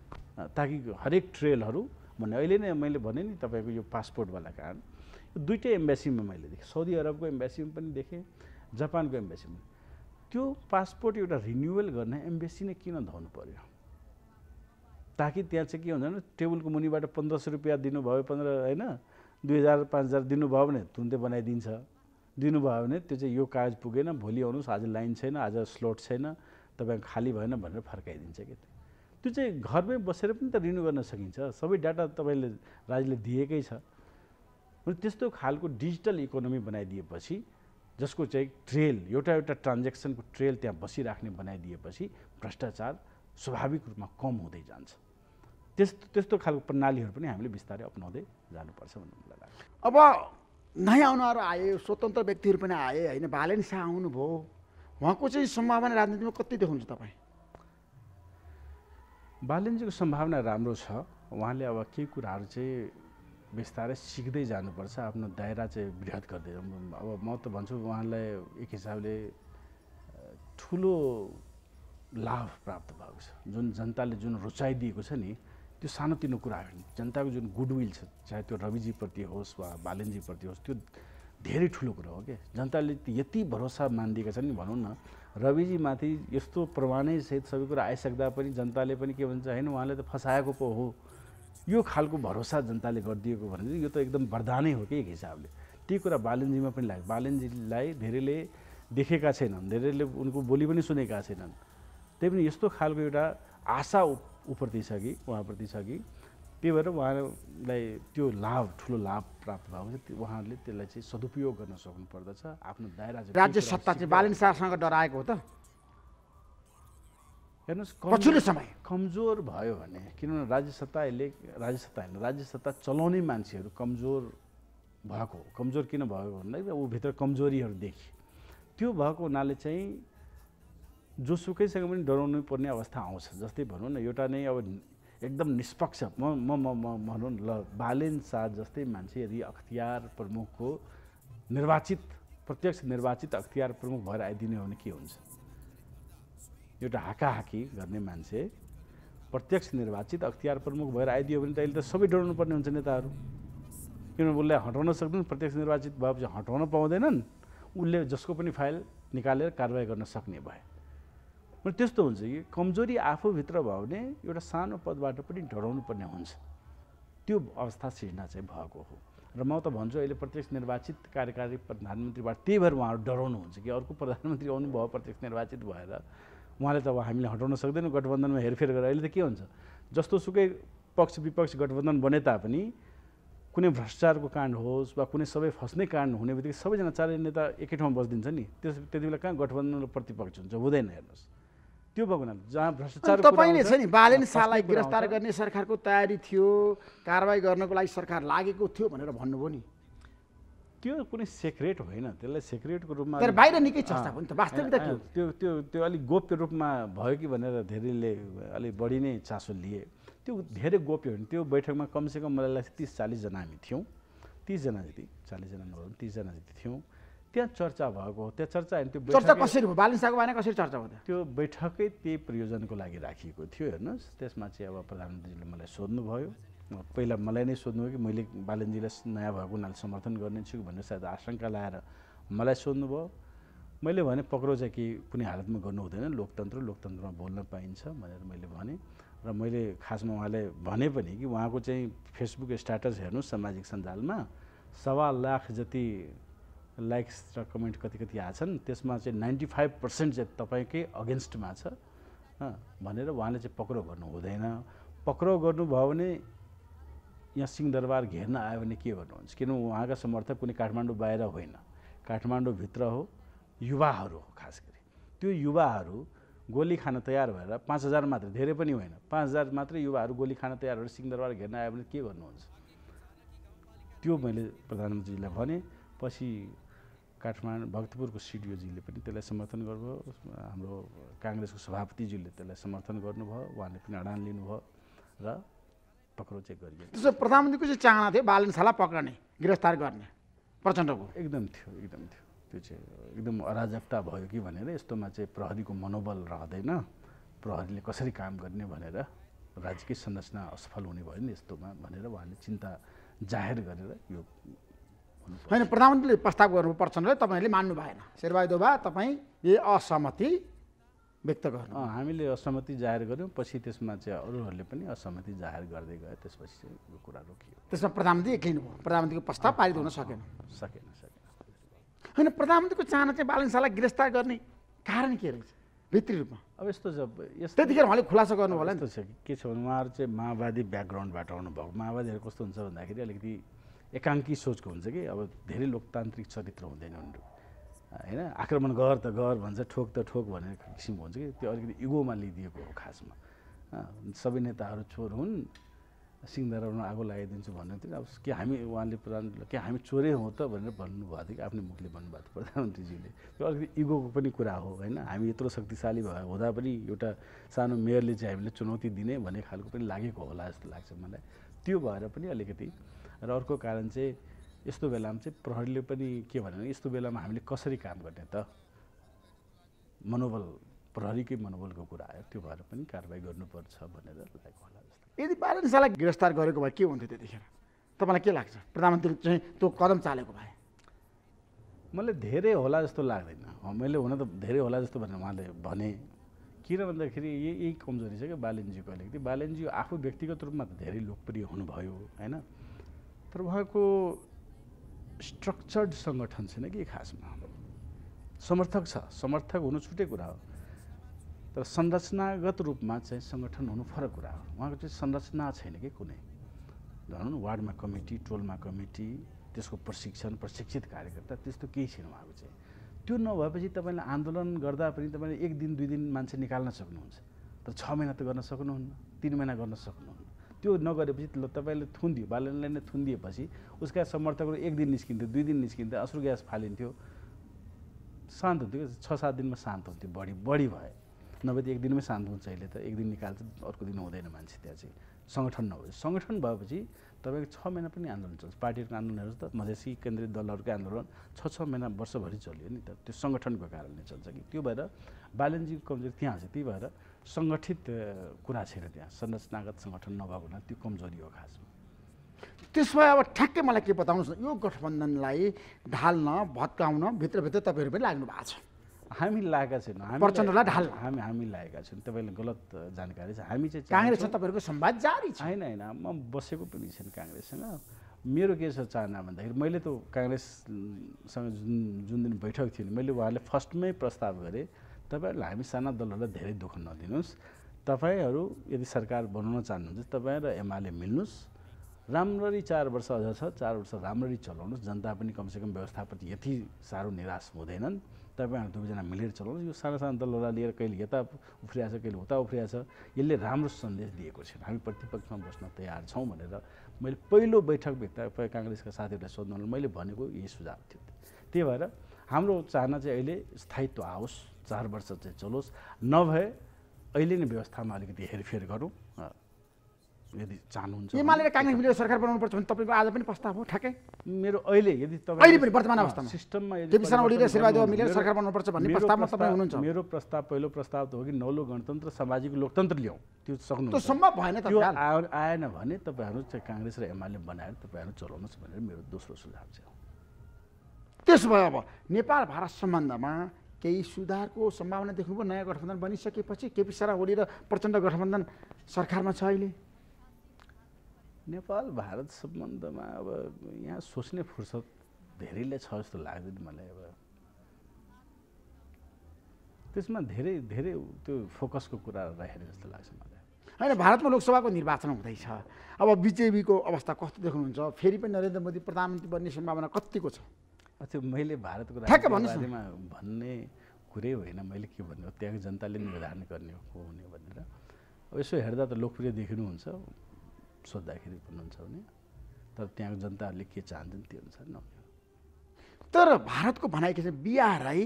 ताकि हरेक ट्रेलहरू भन्ने अहिले नै मैले भने नि तपाईँको यो पासपोर्टवाला कारण दुइटै एम्बेसीमा मैले देखेँ साउदी अरबको एम्बेसीमा पनि देखेँ जापानको एम्बेसीमा त्यो पासपोर्ट एउटा रिन्युवल गर्न एम्बेसी नै किन धाउनु पऱ्यो ताकि त्यहाँ चाहिँ के हुन्छ भने टेबलको मुनिबाट पन्ध्र सय रुपियाँ दिनुभयो पन्ध्र होइन दुई हजार पाँच हजार दिनुभयो भने तुरुन्तै बनाइदिन्छ दिनुभयो भने त्यो चाहिँ यो कागज पुगेन भोलि आउनुहोस् आज लाइन छैन आज स्लोट छैन तपाईँको खाली भएन भनेर फर्काइदिन्छ कि त्यो चाहिँ घरमै बसेर पनि त रिन्यू गर्न सकिन्छ सबै डाटा तपाईँले राज्यले दिएकै छ त्यस्तो खालको डिजिटल इकोनोमी बनाइदिएपछि जसको चाहिँ ट्रेल एउटा एउटा ट्रान्जेक्सनको ट्रेल त्यहाँ बसिराख्ने बनाइदिएपछि भ्रष्टाचार स्वाभाविक रूपमा कम हुँदै जान्छ त्यस्तो त्यस्तो खालको प्रणालीहरू पनि हामीले बिस्तारै अप्नाउँदै जानुपर्छ भन्ने मलाई लाग्छ अब नयाँ आउनुहरू आए स्वतन्त्र व्यक्तिहरू पनि आए होइन भालेन शाह आउनुभयो उहाँको चाहिँ सम्भावना राजनीतिमा कति देखाउनुहुन्छ तपाईँ बालेनजीको सम्भावना राम्रो छ उहाँले अब केही कुराहरू चाहिँ बिस्तारै सिक्दै जानुपर्छ आफ्नो दायरा चाहिँ वृहत गर्दै अब म त भन्छु उहाँलाई एक हिसाबले ठुलो लाभ प्राप्त भएको छ जुन जनताले जुन रुचाइदिएको छ नि त्यो सानोतिनो कुरा होइन जनताको जुन गुडविल छ चाहे त्यो रविजीप्रति होस् वा बालनजीप्रति होस् त्यो धेरै ठुलो कुरा हो क्या जनताले यति भरोसा मानिदिएका छन् नि भनौँ न रविजीमाथि यस्तो प्रमाणै सहित सबै कुरा आइसक्दा पनि जनताले पनि के भन्छ होइन उहाँले त फसाएको पो हो यो खालको भरोसा जनताले गरिदिएको भने यो त एकदम वरदानै हो कि एक हिसाबले त्यही कुरा बालनजीमा पनि लाग्यो बालनजीलाई धेरैले देखेका छैनन् धेरैले उनको बोली पनि सुनेका छैनन् त्यही पनि यस्तो खालको एउटा आशा ऊप्रति छ कि उहाँप्रति छ कि त्यही भएर उहाँलाई त्यो लाभ ठुलो लाभ प्राप्त भएको उहाँहरूले त्यसलाई चाहिँ सदुपयोग गर्न सक्नु पर्दछ आफ्नो दायरा राज्य सत्ता चाहिँ बालन शाहसँग डराएको हो त हेर्नुहोस् पछिल्लो समय कमजोर भयो भने किनभने राज्य सत्ताले राज्य सत्ता होइन राज्य सत्ता चलाउने मान्छेहरू कमजोर भएको कमजोर किन भएको भन्दाखेरि भित्र कमजोरीहरू देखेँ त्यो भएको हुनाले चाहिँ जोसुकैसँग पनि डराउनु पर्ने अवस्था आउँछ जस्तै भनौँ न एउटा नै अब एकदम निष्पक्ष म म म म भनौँ ल बालेन शाह जस्तै मान्छे यदि अख्तियार प्रमुखको निर्वाचित प्रत्यक्ष निर्वाचित अख्तियार प्रमुख भएर आइदिने हो भने के हुन्छ एउटा हाकाहाकी गर्ने मान्छे प्रत्यक्ष निर्वाचित अख्तियार प्रमुख भएर आइदियो भने त अहिले त सबै डराउनु पर्ने हुन्छ नेताहरू किनभने उसले हटाउन सक्दैन प्रत्यक्ष निर्वाचित भएपछि हटाउन पाउँदैनन् उसले जसको पनि फाइल निकालेर कारवाही गर्न सक्ने भए त्यस्तो हुन्छ कि कमजोरी आफूभित्र भयो भने एउटा सानो पदबाट पनि डराउनु पर्ने हुन्छ त्यो अवस्था सिर्जना चाहिँ भएको हो र म त भन्छु अहिले प्रत्यक्ष निर्वाचित कार्यकारी प्रधानमन्त्रीबाट त्यही भएर उहाँहरू डराउनुहुन्छ कि अर्को प्रधानमन्त्री आउनुभयो प्रत्यक्ष निर्वाचित भएर उहाँले त अब हामीले हटाउन सक्दैनौँ गठबन्धनमा हेरफेर गरेर अहिले त के हुन्छ जस्तो सुकै पक्ष विपक्ष गठबन्धन बने तापनि कुनै भ्रष्टाचारको काण्ड होस् वा कुनै सबै फस्ने काण्ड हुने बित्तिकै सबैजना चारै नेता एकै ठाउँमा बस्दिन्छ नि त्यस त्यति बेला कहाँ गठबन्धन र प्रतिपक्ष हुन्छ हुँदैन हेर्नुहोस् त्यो भएको हुनाले जहाँ भ्रष्टाचार तपाईँले छ नि बालेन शाहलाई गिरफ्तार गर्ने सरकारको तयारी थियो कारवाही गर्नको लागि सरकार लागेको थियो भनेर भन्नुभयो नि त्यो कुनै सेक्रेट होइन त्यसलाई सेक्रेटको रूपमा तर बाहिर निकै चर्चा भयो नि त वास्तविकता के त्यो त्यो त्यो अलिक गोप्य रूपमा भयो कि भनेर धेरैले अलिक बढी नै चासो लिए त्यो धेरै गोप्य हो त्यो बैठकमा कमसेकम मलाई लाग्छ तिस चालिसजना हामी थियौँ तिसजना जति चालिसजना नभए पनि तिसजना जति थियौँ त्यहाँ चर्चा भएको त्यहाँ चर्चा होइन त्यो चर्चा कसरी भयो बालिन्साको बारेमा कसरी चर्चा भयो त्यो बैठकै त्यही प्रयोजनको लागि राखिएको थियो हेर्नुहोस् त्यसमा चाहिँ अब प्रधानमन्त्रीले मलाई सोध्नुभयो पहिला मलाई नै सोध्नुभयो कि मैले बालनजीलाई नयाँ भएको उनीहरूले समर्थन गर्ने छु भनेर सायद आशङ्का लगाएर मलाई सोध्नुभयो मैले भने पक्रो चाहिँ कि कुनै हालतमा गर्नु हुँदैन लोकतन्त्र लोकतन्त्रमा बोल्न पाइन्छ भनेर मैले भनेँ र मैले खासमा उहाँले भने पनि कि उहाँको चाहिँ फेसबुक स्ट्याटस हेर्नु सामाजिक सञ्जालमा सवा लाख जति लाइक्स र कमेन्ट कति कति आएछन् त्यसमा चाहिँ नाइन्टी फाइभ पर्सेन्ट चाहिँ तपाईँकै अगेन्स्टमा छ भनेर उहाँले चाहिँ पक्राउ गर्नु हुँदैन पक्राउ गर्नुभयो भने यहाँ सिंहदरबार घेर्न आयो भने के गर्नुहुन्छ किनभने उहाँका समर्थक कुनै काठमाडौँ बाहिर होइन काठमाडौँभित्र हो युवाहरू हो खास गरी त्यो युवाहरू गोली खान तयार भएर पाँच हजार मात्र धेरै पनि होइन पाँच हजार मात्रै युवाहरू गोली खान तयार भएर सिंहदरबार घेर्न आयो भने के गर्नुहुन्छ त्यो मैले प्रधानमन्त्रीजीलाई भने पछि काठमाडौँ भक्तपुरको सिडिओजीले पनि त्यसलाई समर्थन गर्नुभयो हाम्रो काङ्ग्रेसको सभापतिजीले त्यसलाई समर्थन गर्नुभयो उहाँले पनि अडान लिनुभयो र पक्राउ चाहिँ गरियो त्यसो प्रधानमन्त्रीको चाहिँ चाहना थियो बालनशाला पक्रने गिरफ्तार गर्ने प्रचण्डको एकदम थियो एकदम थियो त्यो चाहिँ एकदम अराजकता भयो कि भनेर यस्तोमा चाहिँ प्रहरीको मनोबल रहँदैन प्रहरीले कसरी काम गर्ने भनेर राज्यकै संरचना असफल हुने भयो नि यस्तोमा भनेर उहाँले चिन्ता जाहेर गरेर यो होइन प्रधानमन्त्रीले प्रस्ताव गर्नु र तपाईँहरूले मान्नु भएन शेरबहादुर दोबा तपाईँले असहमति व्यक्त गर्नु हामीले असहमति जाहेर गऱ्यौँ पछि त्यसमा चाहिँ अरूहरूले पनि असहमति जाहेर गर्दै गए त्यसपछि चाहिँ यो कुरा रोकियो त्यसमा प्रधानमन्त्री एक्लै भयो प्रधानमन्त्रीको प्रस्ताव पारित हुन सकेन सकेन सकेन होइन प्रधानमन्त्रीको चाहना चाहिँ बालनशाहलाई गिरफ्तार गर्ने कारण के रहेछ भित्री रूपमा अब यस्तो छ यस्तो त्यतिखेर उहाँले खुलासा गर्नु होला नि त के छ भने उहाँहरू चाहिँ माओवादी ब्याकग्राउन्डबाट आउनुभएको माओवादीहरू कस्तो हुन्छ भन्दाखेरि अलिकति एकाङ्की सोचको हुन्छ कि अब धेरै लोकतान्त्रिक चरित्र हुँदैन उनीहरू होइन आक्रमण गर त गर भन्छ ठोक त ठोक भनेर किसिमको हुन्छ कि त्यो अलिकति इगोमा लिइदिएको हो खासमा सबै नेताहरू चोर हुन् सिंहदारामा आगो लगाइदिन्छु भन्नुहुन्थ्यो अब के हामी उहाँले प्रधान के हामी चोरै हो त भनेर भन्नुभएको थियो कि आफ्नो मुखले भन्नुभएको थियो प्रधानमन्त्रीजीले त्यो अलिकति इगोको पनि कुरा हो होइन हामी यत्रो शक्तिशाली भए हुँदा पनि एउटा सानो मेयरले चाहिँ हामीले चुनौती दिने भन्ने खालको पनि लागेको होला जस्तो लाग्छ मलाई त्यो भएर पनि अलिकति र अर्को कारण चाहिँ यस्तो बेलामा चाहिँ प्रहरीले पनि के भने यस्तो बेलामा हामीले कसरी काम गर्ने त मनोबल प्रहरीकै मनोबलको कुरा आयो त्यो भएर पनि कारवाही गर्नुपर्छ भनेर लागेको होला जस्तो यदि पारसालाई गिरफ्तार गरेको भए के हुन्थ्यो त्यतिखेर तपाईँलाई के लाग्छ प्रधानमन्त्री चाहिँ त्यो कदम चालेको भए मलाई धेरै होला जस्तो लाग्दैन मैले हुन त धेरै होला जस्तो भनेर उहाँले भने किन भन्दाखेरि यही यही कमजोरी छ क्या बालेनजीको अलिकति बालेनजी आफू व्यक्तिगत रूपमा त धेरै लोकप्रिय हुनुभयो होइन तर उहाँको स्ट्रक्चर्ड सङ्गठन छैन कि खासमा समर्थक छ समर्थक हुनु छुट्टै कुरा हो तर संरचनागत रूपमा चाहिँ सङ्गठन हुनु फरक कुरा हो उहाँको चाहिँ संरचना छैन कि कुनै भनौँ वार्डमा कमिटी टोलमा कमिटी त्यसको प्रशिक्षण प्रशिक्षित कार्यकर्ता त्यस्तो केही छैन उहाँको चाहिँ त्यो नभएपछि तपाईँले आन्दोलन गर्दा पनि तपाईँले एक दिन दुई दिन मान्छे निकाल्न सक्नुहुन्छ तर छ महिना त गर्न सक्नुहुन्न तिन महिना गर्न सक्नुहुन्न त्यो नगरेपछि तपाईँले थुन्दियो बालनलाई नै थुनिदिएपछि उसका समर्थकहरू एक दिन निस्किन्थ्यो दुई दिन निस्किन्थ्यो अश्रु ग्यास फालिन्थ्यो शान्त हुन्थ्यो छ सात दिनमा शान्त हुन्थ्यो बढी बढी भए नभए त एक दिनमै शान्त हुन्छ अहिले त एक दिन निकाल्छ अर्को दिन हुँदैन मान्छे त्यहाँ चाहिँ सङ्गठन नभएपछि सङ्गठन भएपछि तपाईँको छ महिना पनि आन्दोलन चल्छ पार्टीहरूको आन्दोलनहरू त मधेसी केन्द्रीय दलहरूको आन्दोलन छ छ महिना वर्षभरि चल्यो नि त त्यो सङ्गठनको कारणले चल्छ कि त्यो भएर बालनजीको कमजोरी त्यहाँ छ त्यही भएर सङ्गठित कुरा छैन त्यहाँ संरचनागत सङ्गठन नभएको हुनाले त्यो कमजोरी हो खासमा भए अब ठ्याक्कै मलाई के बताउनुहोस् न यो गठबन्धनलाई ढाल्न भत्काउन भित्रभित्र तपाईँहरू पनि लाग्नु भएको छ हामी लागेका छैनौँ प्रचण्डलाई ढाल्न हामी हामी लागेका छैनौँ तपाईँले गलत जानकारी छ हामी चाहिँ काङ्ग्रेस तपाईँहरूको संवाद जारी छैन होइन म बसेको पनि छैन काङ्ग्रेससँग मेरो के छ चाहना भन्दाखेरि मैले त काङ्ग्रेससँग जुन जुन दिन बैठक थियो नि मैले उहाँले फर्स्टमै प्रस्ताव गरेँ तपाईँहरूलाई हामी साना दलहरूलाई धेरै दुःख नदिनुहोस् तपाईँहरू यदि सरकार बनाउन चाहनुहुन्छ तपाईँ र एमाले मिल्नुहोस् राम्ररी चार वर्ष अझ छ चार वर्ष राम्ररी चलाउनुहोस् जनता पनि कमसेकम व्यवस्थाप्रति यति साह्रो निराश हुँदैनन् तपाईँहरू दुवैजना मिलेर चलाउनुहोस् यो साना साना दलहरूलाई लिएर कहिले यता छ कहिले उता छ यसले राम्रो सन्देश दिएको छैन हामी प्रतिपक्षमा बस्न तयार छौँ भनेर मैले पहिलो बैठक भित्र काङ्ग्रेसका साथीहरूलाई सोध्नु मैले भनेको यही सुझाव थियो त्यही भएर हाम्रो चाहना चाहिँ अहिले स्थायित्व आओस् चार वर्ष चाहिँ चलोस् नभए अहिले नै व्यवस्थामा अलिकति हेरफेर गरौँ यदि चाहनुहुन्छ एमाले काङ्ग्रेस मिलेर सरकार बनाउनु पर्छ भने तपाईँको आज पनि प्रस्ताव हो ठ्याक्कै मेरो अहिले यदि अहिले पनि वर्तमान अवस्थामा सिस्टममा केपी शर्मा ओली र शेरबहादुर मिलेर सरकार पर्छ भन्ने प्रस्तावमा तपाईँ हुनुहुन्छ मेरो प्रस्ताव पहिलो प्रस्ताव त हो कि नौलो गणतन्त्र सामाजिक लोकतन्त्र ल्याउँ त्यो सक्नु त्यो सम्भव भएन त्यो आएन भने तपाईँहरू चाहिँ काङ्ग्रेस र एमाले बनाएर तपाईँहरू चलाउनुहोस् भनेर मेरो दोस्रो सुझाव छ हो त्यसो भए अब नेपाल भारत सम्बन्धमा केही सुधारको सम्भावना देख्नुभयो नयाँ गठबन्धन बनिसकेपछि केपी शर्मा ओली र प्रचण्ड गठबन्धन सरकारमा छ अहिले नेपाल भारत सम्बन्धमा अब यहाँ सोच्ने फुर्सद धेरैले छ जस्तो लाग्दैन मलाई अब त्यसमा धेरै धेरै त्यो फोकसको कुरा राखेर जस्तो लाग्छ मलाई होइन भारतमा लोकसभाको निर्वाचन हुँदैछ अब बिजेपीको अवस्था कस्तो देख्नुहुन्छ फेरि पनि नरेन्द्र मोदी प्रधानमन्त्री बन्ने सम्भावना कत्तिको छ त्यो मैले भारतको ठ्याक्क भन्ने कुरै होइन मैले के भन्ने हो त्यहाँको जनताले निर्धारण गर्ने हो को हुने भनेर अब यसो हेर्दा त लोकप्रिय देखिनुहुन्छ सोद्धाखेरि भन्नुहुन्छ भने तर त्यहाँको जनताहरूले के चाहन्छन् त्यो अनुसार न तर भारतको भनाइ के छ बिहारलाई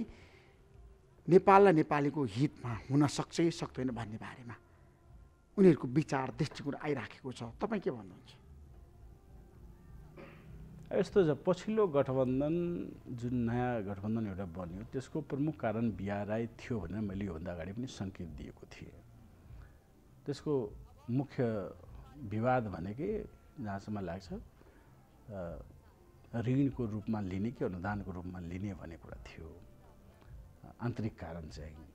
नेपाल र नेपालीको हितमा हुन सक्छ सक्दैन भन्ने बारेमा उनीहरूको विचार दृष्टिकोण आइराखेको छ तपाईँ के भन्नुहुन्छ यस्तो छ पछिल्लो गठबन्धन जुन नयाँ गठबन्धन एउटा बन्यो त्यसको प्रमुख कारण बिआरआई थियो भनेर मैले योभन्दा अगाडि पनि सङ्केत दिएको थिएँ त्यसको मुख्य विवाद भनेकै जहाँसम्म लाग्छ ऋणको रूपमा लिने कि अनुदानको रूपमा लिने भन्ने कुरा थियो आन्तरिक कारण चाहिँ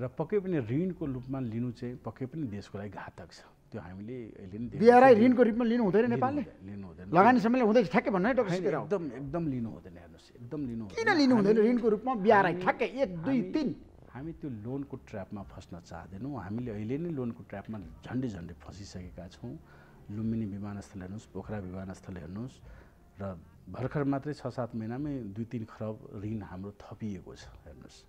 र पक्कै पनि ऋणको रूपमा लिनु चाहिँ पक्कै पनि देशको लागि घातक छ त्यो हामीले बिहारै ऋणको रूपमा लिनु हुँदैन नेपालले लिनु हुँदैन लगानी समयले हुँदैछ ठ्याक्कै भन्नु है डक्टर एकदम एकदम लिनु हुँदैन हेर्नुहोस् एकदम लिनु किन लिनु हुँदैन ऋणको रूपमा बिहारै ठ्याक्कै एक दुई तिन हामी त्यो लोनको ट्र्यापमा फस्न चाहँदैनौँ हामीले अहिले नै लोनको ट्र्यापमा झन्डै झन्डै फसिसकेका छौँ लुम्बिनी विमानस्थल हेर्नुहोस् पोखरा विमानस्थल हेर्नुहोस् र भर्खर मात्रै छ सात महिनामै दुई तिन खरब ऋण हाम्रो थपिएको छ हेर्नुहोस्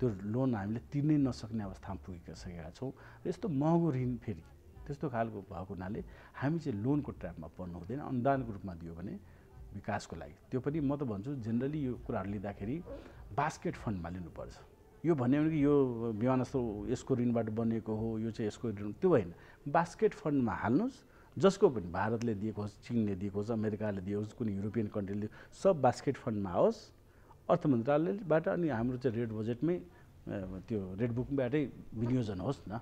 त्यो लोन हामीले तिर्नै नसक्ने अवस्थामा पुगिसकेका छौँ र यस्तो महँगो ऋण फेरि त्यस्तो खालको भएको हुनाले हामी चाहिँ लोनको ट्र्यापमा पर्नु हुँदैन अनुदानको रूपमा दियो भने विकासको लागि त्यो पनि म त भन्छु जेनरली यो कुराहरू लिँदाखेरि बास्केट फन्डमा लिनुपर्छ यो भन्यो भने कि यो विमानस्थल यसको ऋणबाट बनिएको हो यो चाहिँ यसको ऋण त्यो होइन बास्केट फन्डमा हाल्नुहोस् जसको पनि भारतले दिएको होस् चिनले दिएको होस् अमेरिकाले दिएको होस् कुनै युरोपियन कन्ट्रीले सब बास्केट फन्डमा आओस् अर्थ मन्त्रालयबाट अनि हाम्रो चाहिँ रेड बजेटमै त्यो रेड बुकबाटै विनियोजन होस् न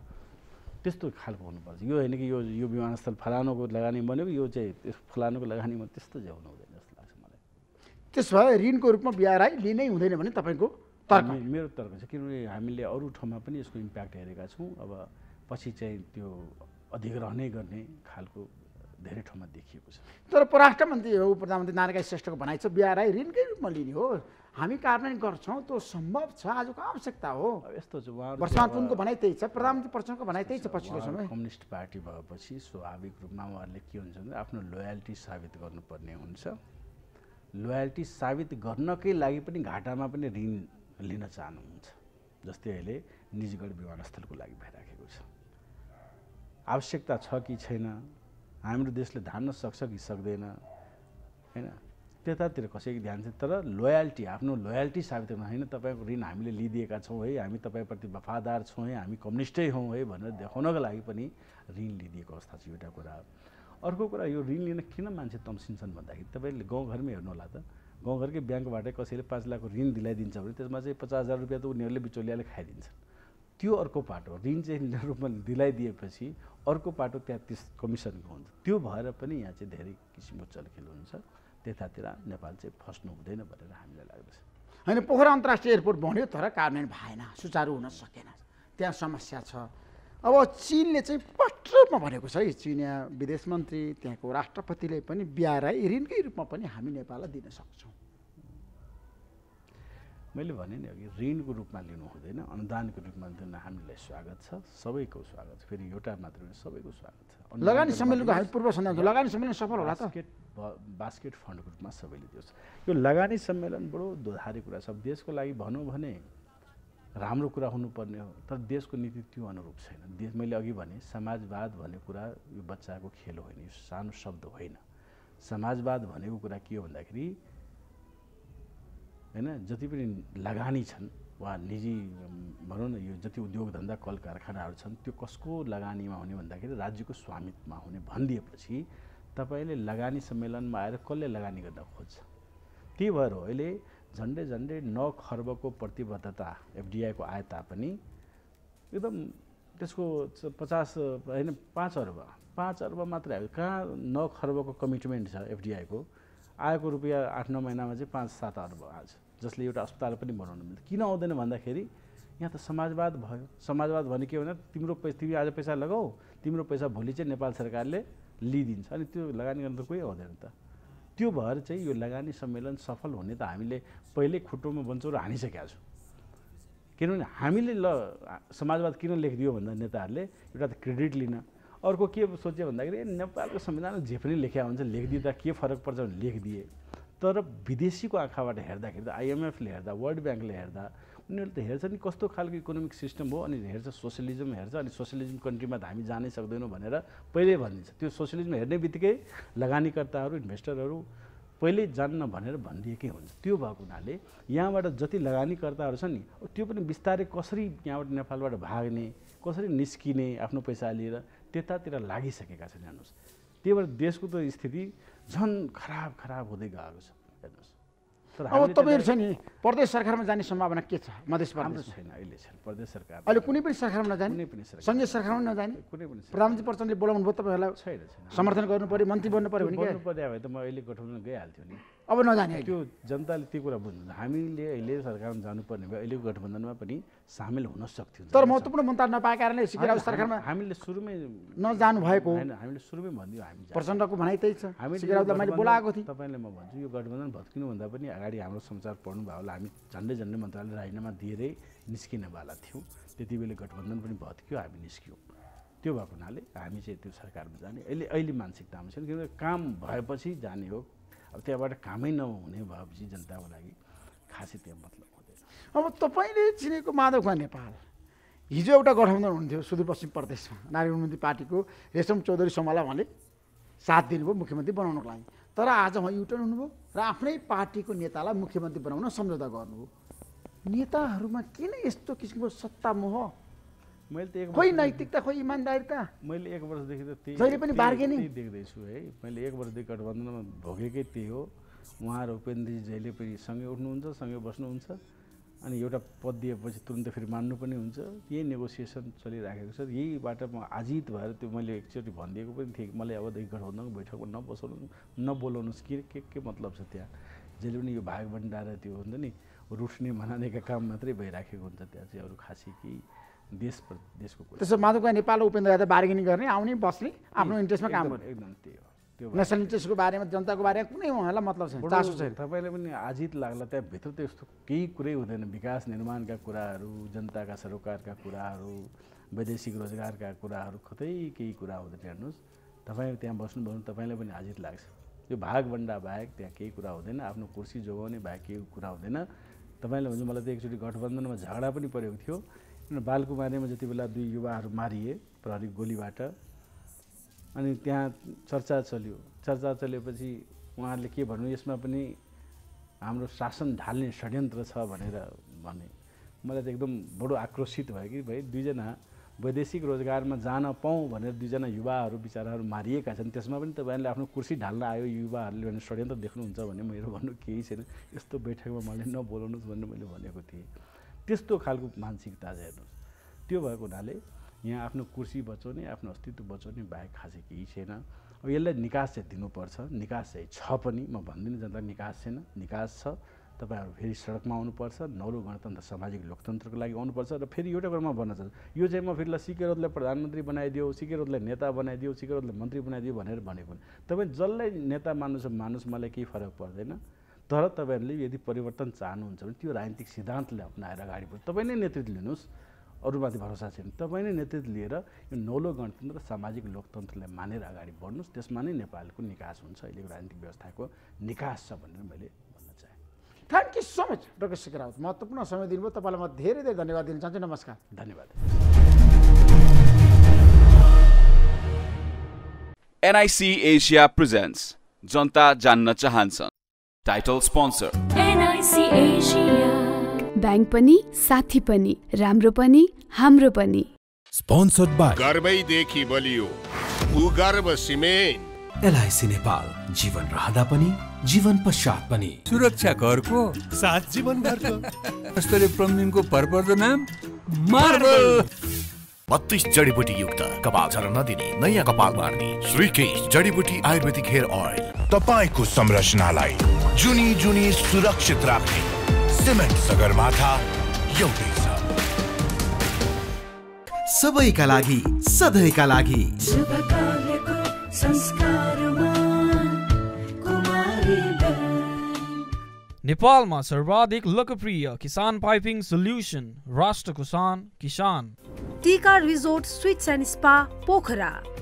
त्यस्तो खालको हुनुपर्छ यो होइन कि यो यो विमानस्थल फलानुको लगानी बन्यो यो चाहिँ त्यस फलानुको लगानीमा त्यस्तो चाहिँ हुनु हुँदैन जस्तो लाग्छ मलाई त्यसो भए ऋणको रूपमा बिआरआई लिनै हुँदैन भने तपाईँको तर्क मेरो तर्क छ किनभने हामीले अरू ठाउँमा पनि यसको इम्प्याक्ट हेरेका छौँ अब पछि चाहिँ त्यो अधिग्रहणै गर्ने खालको धेरै ठाउँमा देखिएको छ तर पराष्ट्र मन्त्री हो प्रधानमन्त्री नारायण श्रेष्ठको भनाइ छ बिआरआई ऋणकै रूपमा लिने हो हामी कार्यान्वयन गर्छौँ त्यो सम्भव छ आजको आवश्यकता हो यस्तो छ वर्षान्तुनको भनाइ त्यही छ प्रधानमन्त्री प्रचण्डको भनाइ त्यही छ पछिल्लो समय कम्युनिस्ट पार्टी भएपछि स्वाभाविक रूपमा उहाँहरूले के हुन्छ भने आफ्नो लोयालिटी साबित गर्नुपर्ने हुन्छ लोयालिटी साबित गर्नकै लागि पनि घाटामा पनि ऋण लिन चाहनुहुन्छ जस्तै अहिले निजगढ विमानस्थलको लागि भइराखेको छ आवश्यकता छ कि छैन हाम्रो देशले धान्न सक्छ कि सक्दैन होइन त्यतातिर कसैको ध्यान छ तर लोयाल्टी आफ्नो लोयाल्टी साबित हुन होइन तपाईँको ऋण हामीले लिइदिएका छौँ है हामी तपाईँप्रति वफादार छौँ है हामी कम्युनिस्टै हौँ है भनेर देखाउनको लागि पनि ऋण लिइदिएको अवस्था छ एउटा कुरा अर्को कुरा यो ऋण लिन किन मान्छे तम्सिन्छन् भन्दाखेरि तपाईँले गाउँघरमै हेर्नु होला त गाउँघरकै ब्याङ्कबाटै कसैले पाँच लाखको ऋण दिलाइदिन्छ भने त्यसमा चाहिँ पचास हजार रुपियाँ त उनीहरूले बिचौलियाले खाइदिन्छन् त्यो अर्को पाटो ऋण चाहिँ रूपमा दिलाइदिएपछि अर्को पाटो त्यहाँ त्यस कमिसनको हुन्छ त्यो भएर पनि यहाँ चाहिँ धेरै किसिमको चलखेल हुन्छ त्यतातिर नेपाल चाहिँ फस्नु हुँदैन भनेर हामीलाई लाग्दछ होइन पोखरा अन्तर्राष्ट्रिय एयरपोर्ट भन्यो तर कार्यान्वयन भएन सुचारू हुन सकेन त्यहाँ समस्या छ अब चिनले चाहिँ रूपमा भनेको छ है चिनिया विदेश मन्त्री त्यहाँको राष्ट्रपतिले पनि बिहाराई ऋणकै रूपमा पनि हामी नेपाललाई दिन सक्छौँ मैले भने नि अघि ऋणको रूपमा लिनु हुँदैन अनुदानको रूपमा दिन हामीलाई स्वागत छ सबैको स्वागत छ फेरि एउटा मात्र सबैको स्वागत छ लगानी सम्मेलनको हामी पूर्व सन्दर्भ लगानी सम्मेलन सफल होला त बास्केट फन्डको रूपमा सबैले दियोस् यो लगानी सम्मेलन बडो दोधारी कुरा छ देशको लागि भनौँ भने राम्रो कुरा हुनुपर्ने हो तर देशको नीति त्यो अनुरूप छैन देश मैले अघि भने समाजवाद भन्ने कुरा यो बच्चाको खेल होइन यो सानो शब्द होइन समाजवाद भनेको कुरा के हो भन्दाखेरि होइन जति पनि लगानी छन् वा निजी भनौँ न यो जति उद्योग धन्दा कल कारखानाहरू छन् त्यो कसको लगानीमा हुने भन्दाखेरि राज्यको स्वामित्वमा हुने भनिदिएपछि तपाईँले लगानी सम्मेलनमा आएर कसले लगानी गर्न खोज्छ त्यही भएर अहिले झन्डै झन्डै नौ खर्बको प्रतिबद्धता एफडिआईको आए तापनि एकदम त्यसको पचास होइन पाँच अर्ब पाँच अर्ब मात्र आयो कहाँ नौ खर्बको कमिटमेन्ट छ एफडिआईको आएको रुपियाँ आठ नौ महिनामा चाहिँ पाँच सात अर्ब आज जसले एउटा अस्पताल पनि बनाउनु मिल्छ किन आउँदैन भन्दाखेरि यहाँ त समाजवाद भयो समाजवाद भने के भने तिम्रो पैसा तिमी आज पैसा लगाऊ तिम्रो पैसा भोलि चाहिँ नेपाल सरकारले लिइदिन्छ अनि त्यो लगानी गर्न त कोही आउँदैन त त्यो भएर चाहिँ यो लगानी सम्मेलन सफल हुने त हामीले पहिल्यै खुट्टोमा र हानिसकेका छौँ किनभने हामीले ल समाजवाद किन लेखिदियो भन्दा नेताहरूले एउटा त क्रेडिट लिन अर्को के सोच्यो भन्दाखेरि नेपालको संविधान जे पनि लेख्या हुन्छ लेखिदिए त के फरक पर्छ भने लेखिदिए तर विदेशीको आँखाबाट हेर्दाखेरि त आइएमएफले हेर्दा वर्ल्ड ब्याङ्कले हेर्दा उनीहरूले त हेर्छ नि कस्तो खालको इकोनोमिक सिस्टम हो अनि हेर्छ सोसियलिजम हेर्छ अनि सोसियलिजम कन्ट्रीमा त हामी जानै सक्दैनौँ भनेर पहिल्यै भनिदिन्छ त्यो सोसियलिजम हेर्ने बित्तिकै लगानीकर्ताहरू इन्भेस्टरहरू पहिल्यै जान्न भनेर भनिदिएकै हुन्छ त्यो भएको हुनाले यहाँबाट जति लगानीकर्ताहरू छन् नि त्यो पनि बिस्तारै कसरी यहाँबाट नेपालबाट भाग्ने कसरी निस्किने आफ्नो पैसा लिएर त्यतातिर लागिसकेका छन् जानुहोस् त्यही भएर देशको त स्थिति झन् खराब खराब हुँदै गएको छ अब तपाईँहरू छ नि प्रदेश सरकारमा जाने सम्भावना के छ मधेसबाट छैन अहिले छैन प्रदेश सरकार अहिले कुनै पनि सरकारमा नजाने कुनै पनि सङ्घीय सरकारमा नजाने कुनै पनि प्रधानमन्त्री प्रचण्डले बोलाउनु भयो तपाईँहरूलाई छैन समर्थन गर्नु पऱ्यो मन्त्री बन्नु पऱ्यो भने त म अहिले गठबन्धन गइहाल्थ्यो नि अब नजाने त्यो जनताले त्यो कुरा बुझ्नु हामीले अहिले सरकारमा जानुपर्ने भयो अहिलेको गठबन्धनमा पनि सामेल हुन सक्थ्यो तर महत्त्वपूर्ण मुद्दा नपाएको कारणले सरकारमा हामीले सुरुमै नजानु भएको हामीले सुरुमै भनिदियो हामी प्रचण्डको भनाइ त्यही छ हामीले बोलाएको थिएँ तपाईँले म भन्छु यो गठबन्धन भत्किनुभन्दा पनि अगाडि हाम्रो संसार पढ्नुभयो होला हामी झन्डै झन्डै मन्त्रालय राजीनामा दिएरै निस्किनेवाला थियौँ त्यति बेला गठबन्धन पनि भत्क्यो हामी निस्क्यौँ त्यो भएको हुनाले हामी चाहिँ त्यो सरकारमा जाने अहिले अहिले मानसिकतामा छैन किनभने काम भएपछि जाने हो अब त्यहाँबाट कामै नहुने भएपछि जनताको लागि खासै त्यहाँ मतलब हुँदैन अब तपाईँले चिनेको माधव खा नेपाल हिजो एउटा गठबन्धन हुनुहुन्थ्यो सुदूरपश्चिम प्रदेशमा नारी उन्मुक्ति पार्टीको रेशम चौधरी समूहलाई भने साथ दिनुभयो मुख्यमन्त्री बनाउनको लागि तर आज उहाँ युटर्न हुनुभयो र आफ्नै पार्टीको नेतालाई मुख्यमन्त्री बनाउन सम्झौता गर्नुभयो नेताहरूमा किन यस्तो किसिमको सत्ता मोह मैले खोइ नैतिकता खोइ इमान्दारिता मैले एक वर्षदेखि त त्यही जहिले पनि बार्गेनिङ देख्दैछु है मैले एक वर्षदेखि गठबन्धनमा भोगेकै त्यही हो उहाँहरू उपेन्द्रजी जहिले पनि सँगै उठ्नुहुन्छ सँगै बस्नुहुन्छ अनि एउटा पद दिएपछि तुरन्त फेरि मान्नु पनि हुन्छ यही नेगोसिएसन चलिराखेको छ यहीबाट म आजित भएर त्यो मैले एकचोटि भनिदिएको पनि थिएँ मलाई अबदेखि गठबन्धनको बैठकमा नबसाउनु नबोलाउनुहोस् के के के मतलब छ त्यहाँ जहिले पनि यो भाग भण्डार त्यो हुन्छ नि रुठ्ने मनानेका काम मात्रै भइराखेको हुन्छ त्यहाँ चाहिँ अरू खासै केही देश देशको कुरा त्यसो माधव कुमार नेपाल उपेन्द्र यादव बार्गेनिङ गर्ने आउने बस्ने आफ्नो इन्ट्रेस्टमा काम गर्ने एकदम त्यही हो त्यो नेसनल इन्ट्रेस्टको बारेमा जनताको बारेमा कुनै उहाँलाई मतलब छैन चासो छैन तपाईँले पनि आजित लाग्ला त्यहाँभित्र त यस्तो केही कुरै हुँदैन विकास निर्माणका कुराहरू जनताका सरोकारका कुराहरू वैदेशिक रोजगारका कुराहरू कतै केही कुरा हुँदैन हेर्नुहोस् तपाईँ त्यहाँ बस्नु भने तपाईँलाई पनि आजित लाग्छ त्यो भागभन्डा बाहेक त्यहाँ केही कुरा हुँदैन आफ्नो कुर्सी जोगाउने बाहेक केही कुरा हुँदैन तपाईँले भन्नु मलाई त एकचोटि गठबन्धनमा झगडा पनि परेको थियो बालकुमारीमा जति बेला दुई युवाहरू मारिए प्रहरी गोलीबाट अनि त्यहाँ चर्चा चल्यो चर्चा चलेपछि उहाँहरूले के भन्नु यसमा पनि हाम्रो शासन ढाल्ने षड्यन्त्र छ भनेर भने मलाई त एकदम बडो आक्रोशित भयो कि भाइ दुईजना वैदेशिक रोजगारमा जान पाऊँ भनेर दुईजना युवाहरू बिचराहरू मारिएका छन् त्यसमा पनि तपाईँहरूले आफ्नो कुर्सी ढाल्न आयो युवाहरूले भने षड्यन्त्र देख्नुहुन्छ भने मेरो भन्नु केही छैन यस्तो बैठकमा मैले नबोलाउनुहोस् भनेर मैले भनेको थिएँ त्यस्तो खालको मानसिकता चाहिँ हेर्नुहोस् त्यो भएको हुनाले यहाँ आफ्नो कुर्सी बचाउने आफ्नो अस्तित्व बचाउने बाहेक खासै केही छैन अब यसलाई निकास चाहिँ दिनुपर्छ निकास चाहिँ छ पनि म भन्दिनँ जनता निकास छैन निकास छ तपाईँहरू फेरि सडकमा आउनुपर्छ नौलो गणतन्त्र सामाजिक लोकतन्त्रको लागि आउनुपर्छ र फेरि एउटा कुरा म भन्न चाहन्छु यो चाहिँ म फेरि सिकेरोदलाई प्रधानमन्त्री बनाइदियो सिकेरोदलाई नेता बनाइदियो सिकेरोदलाई मन्त्री बनाइदियो भनेर भनेको तपाईँ जसलाई नेता मान्नु छ मान्नुहोस् मलाई केही फरक पर्दैन तर तपाईँहरूले यदि परिवर्तन चाहनुहुन्छ भने त्यो राजनीतिक सिद्धान्तले अप्नाएर अगाडि बढ्नु तपाईँ नै नेतृत्व लिनुहोस् अरूमाथि भरोसा छैन तपाईँ नै नेतृत्व लिएर यो नौलो गणतन्त्र सामाजिक लोकतन्त्रलाई मानेर अगाडि बढ्नुहोस् त्यसमा नै नेपालको निकास हुन्छ अहिलेको राजनीतिक व्यवस्थाको निकास छ भनेर मैले भन्न चाहेँ thank you so much doctor Shekhar Rawat महत्त्वपूर्ण समय दिनुभयो तपाईँलाई म धेरै धेरै धन्यवाद दिन चाहन्छु नमस्कार धन्यवाद एनआइसी एसिया प्रेजेन्ट्स जनता जान्न चाहन्छ टाइटल स्पोन्सर ब्याङ्क पनि साथी पनि राम्रो पनि हाम्रो पनि स्पोन्सर्ड बाइ देखी बलियो उगर्भ सिमेन्ट एलआइसी नेपाल जीवन रहँदा पनि जीवन पश्चात पनि सुरक्षा घरको साथ जीवन घरको प्रमिमको भरपर्दो नाम मार्बल बत्तीस जडीबुटी युक्त कपाल झर नदिने नयाँ कपाल मार्ने श्रीकेश जडीबुटी आयुर्वेदिक हेयर अयल तपाईँको संरचनालाई जुनी जुनी सुरक्षित राख्ने सिमेन्ट सगरमाथा एउटै सबैका लागि सधैँका लागि शुभ संस्कारमा नेपालमा सर्वाधिक लोकप्रिय किसान पाइपिङ सोल्युसन राष्ट्र कुसान किसान टीका resort suites and spa Pokhara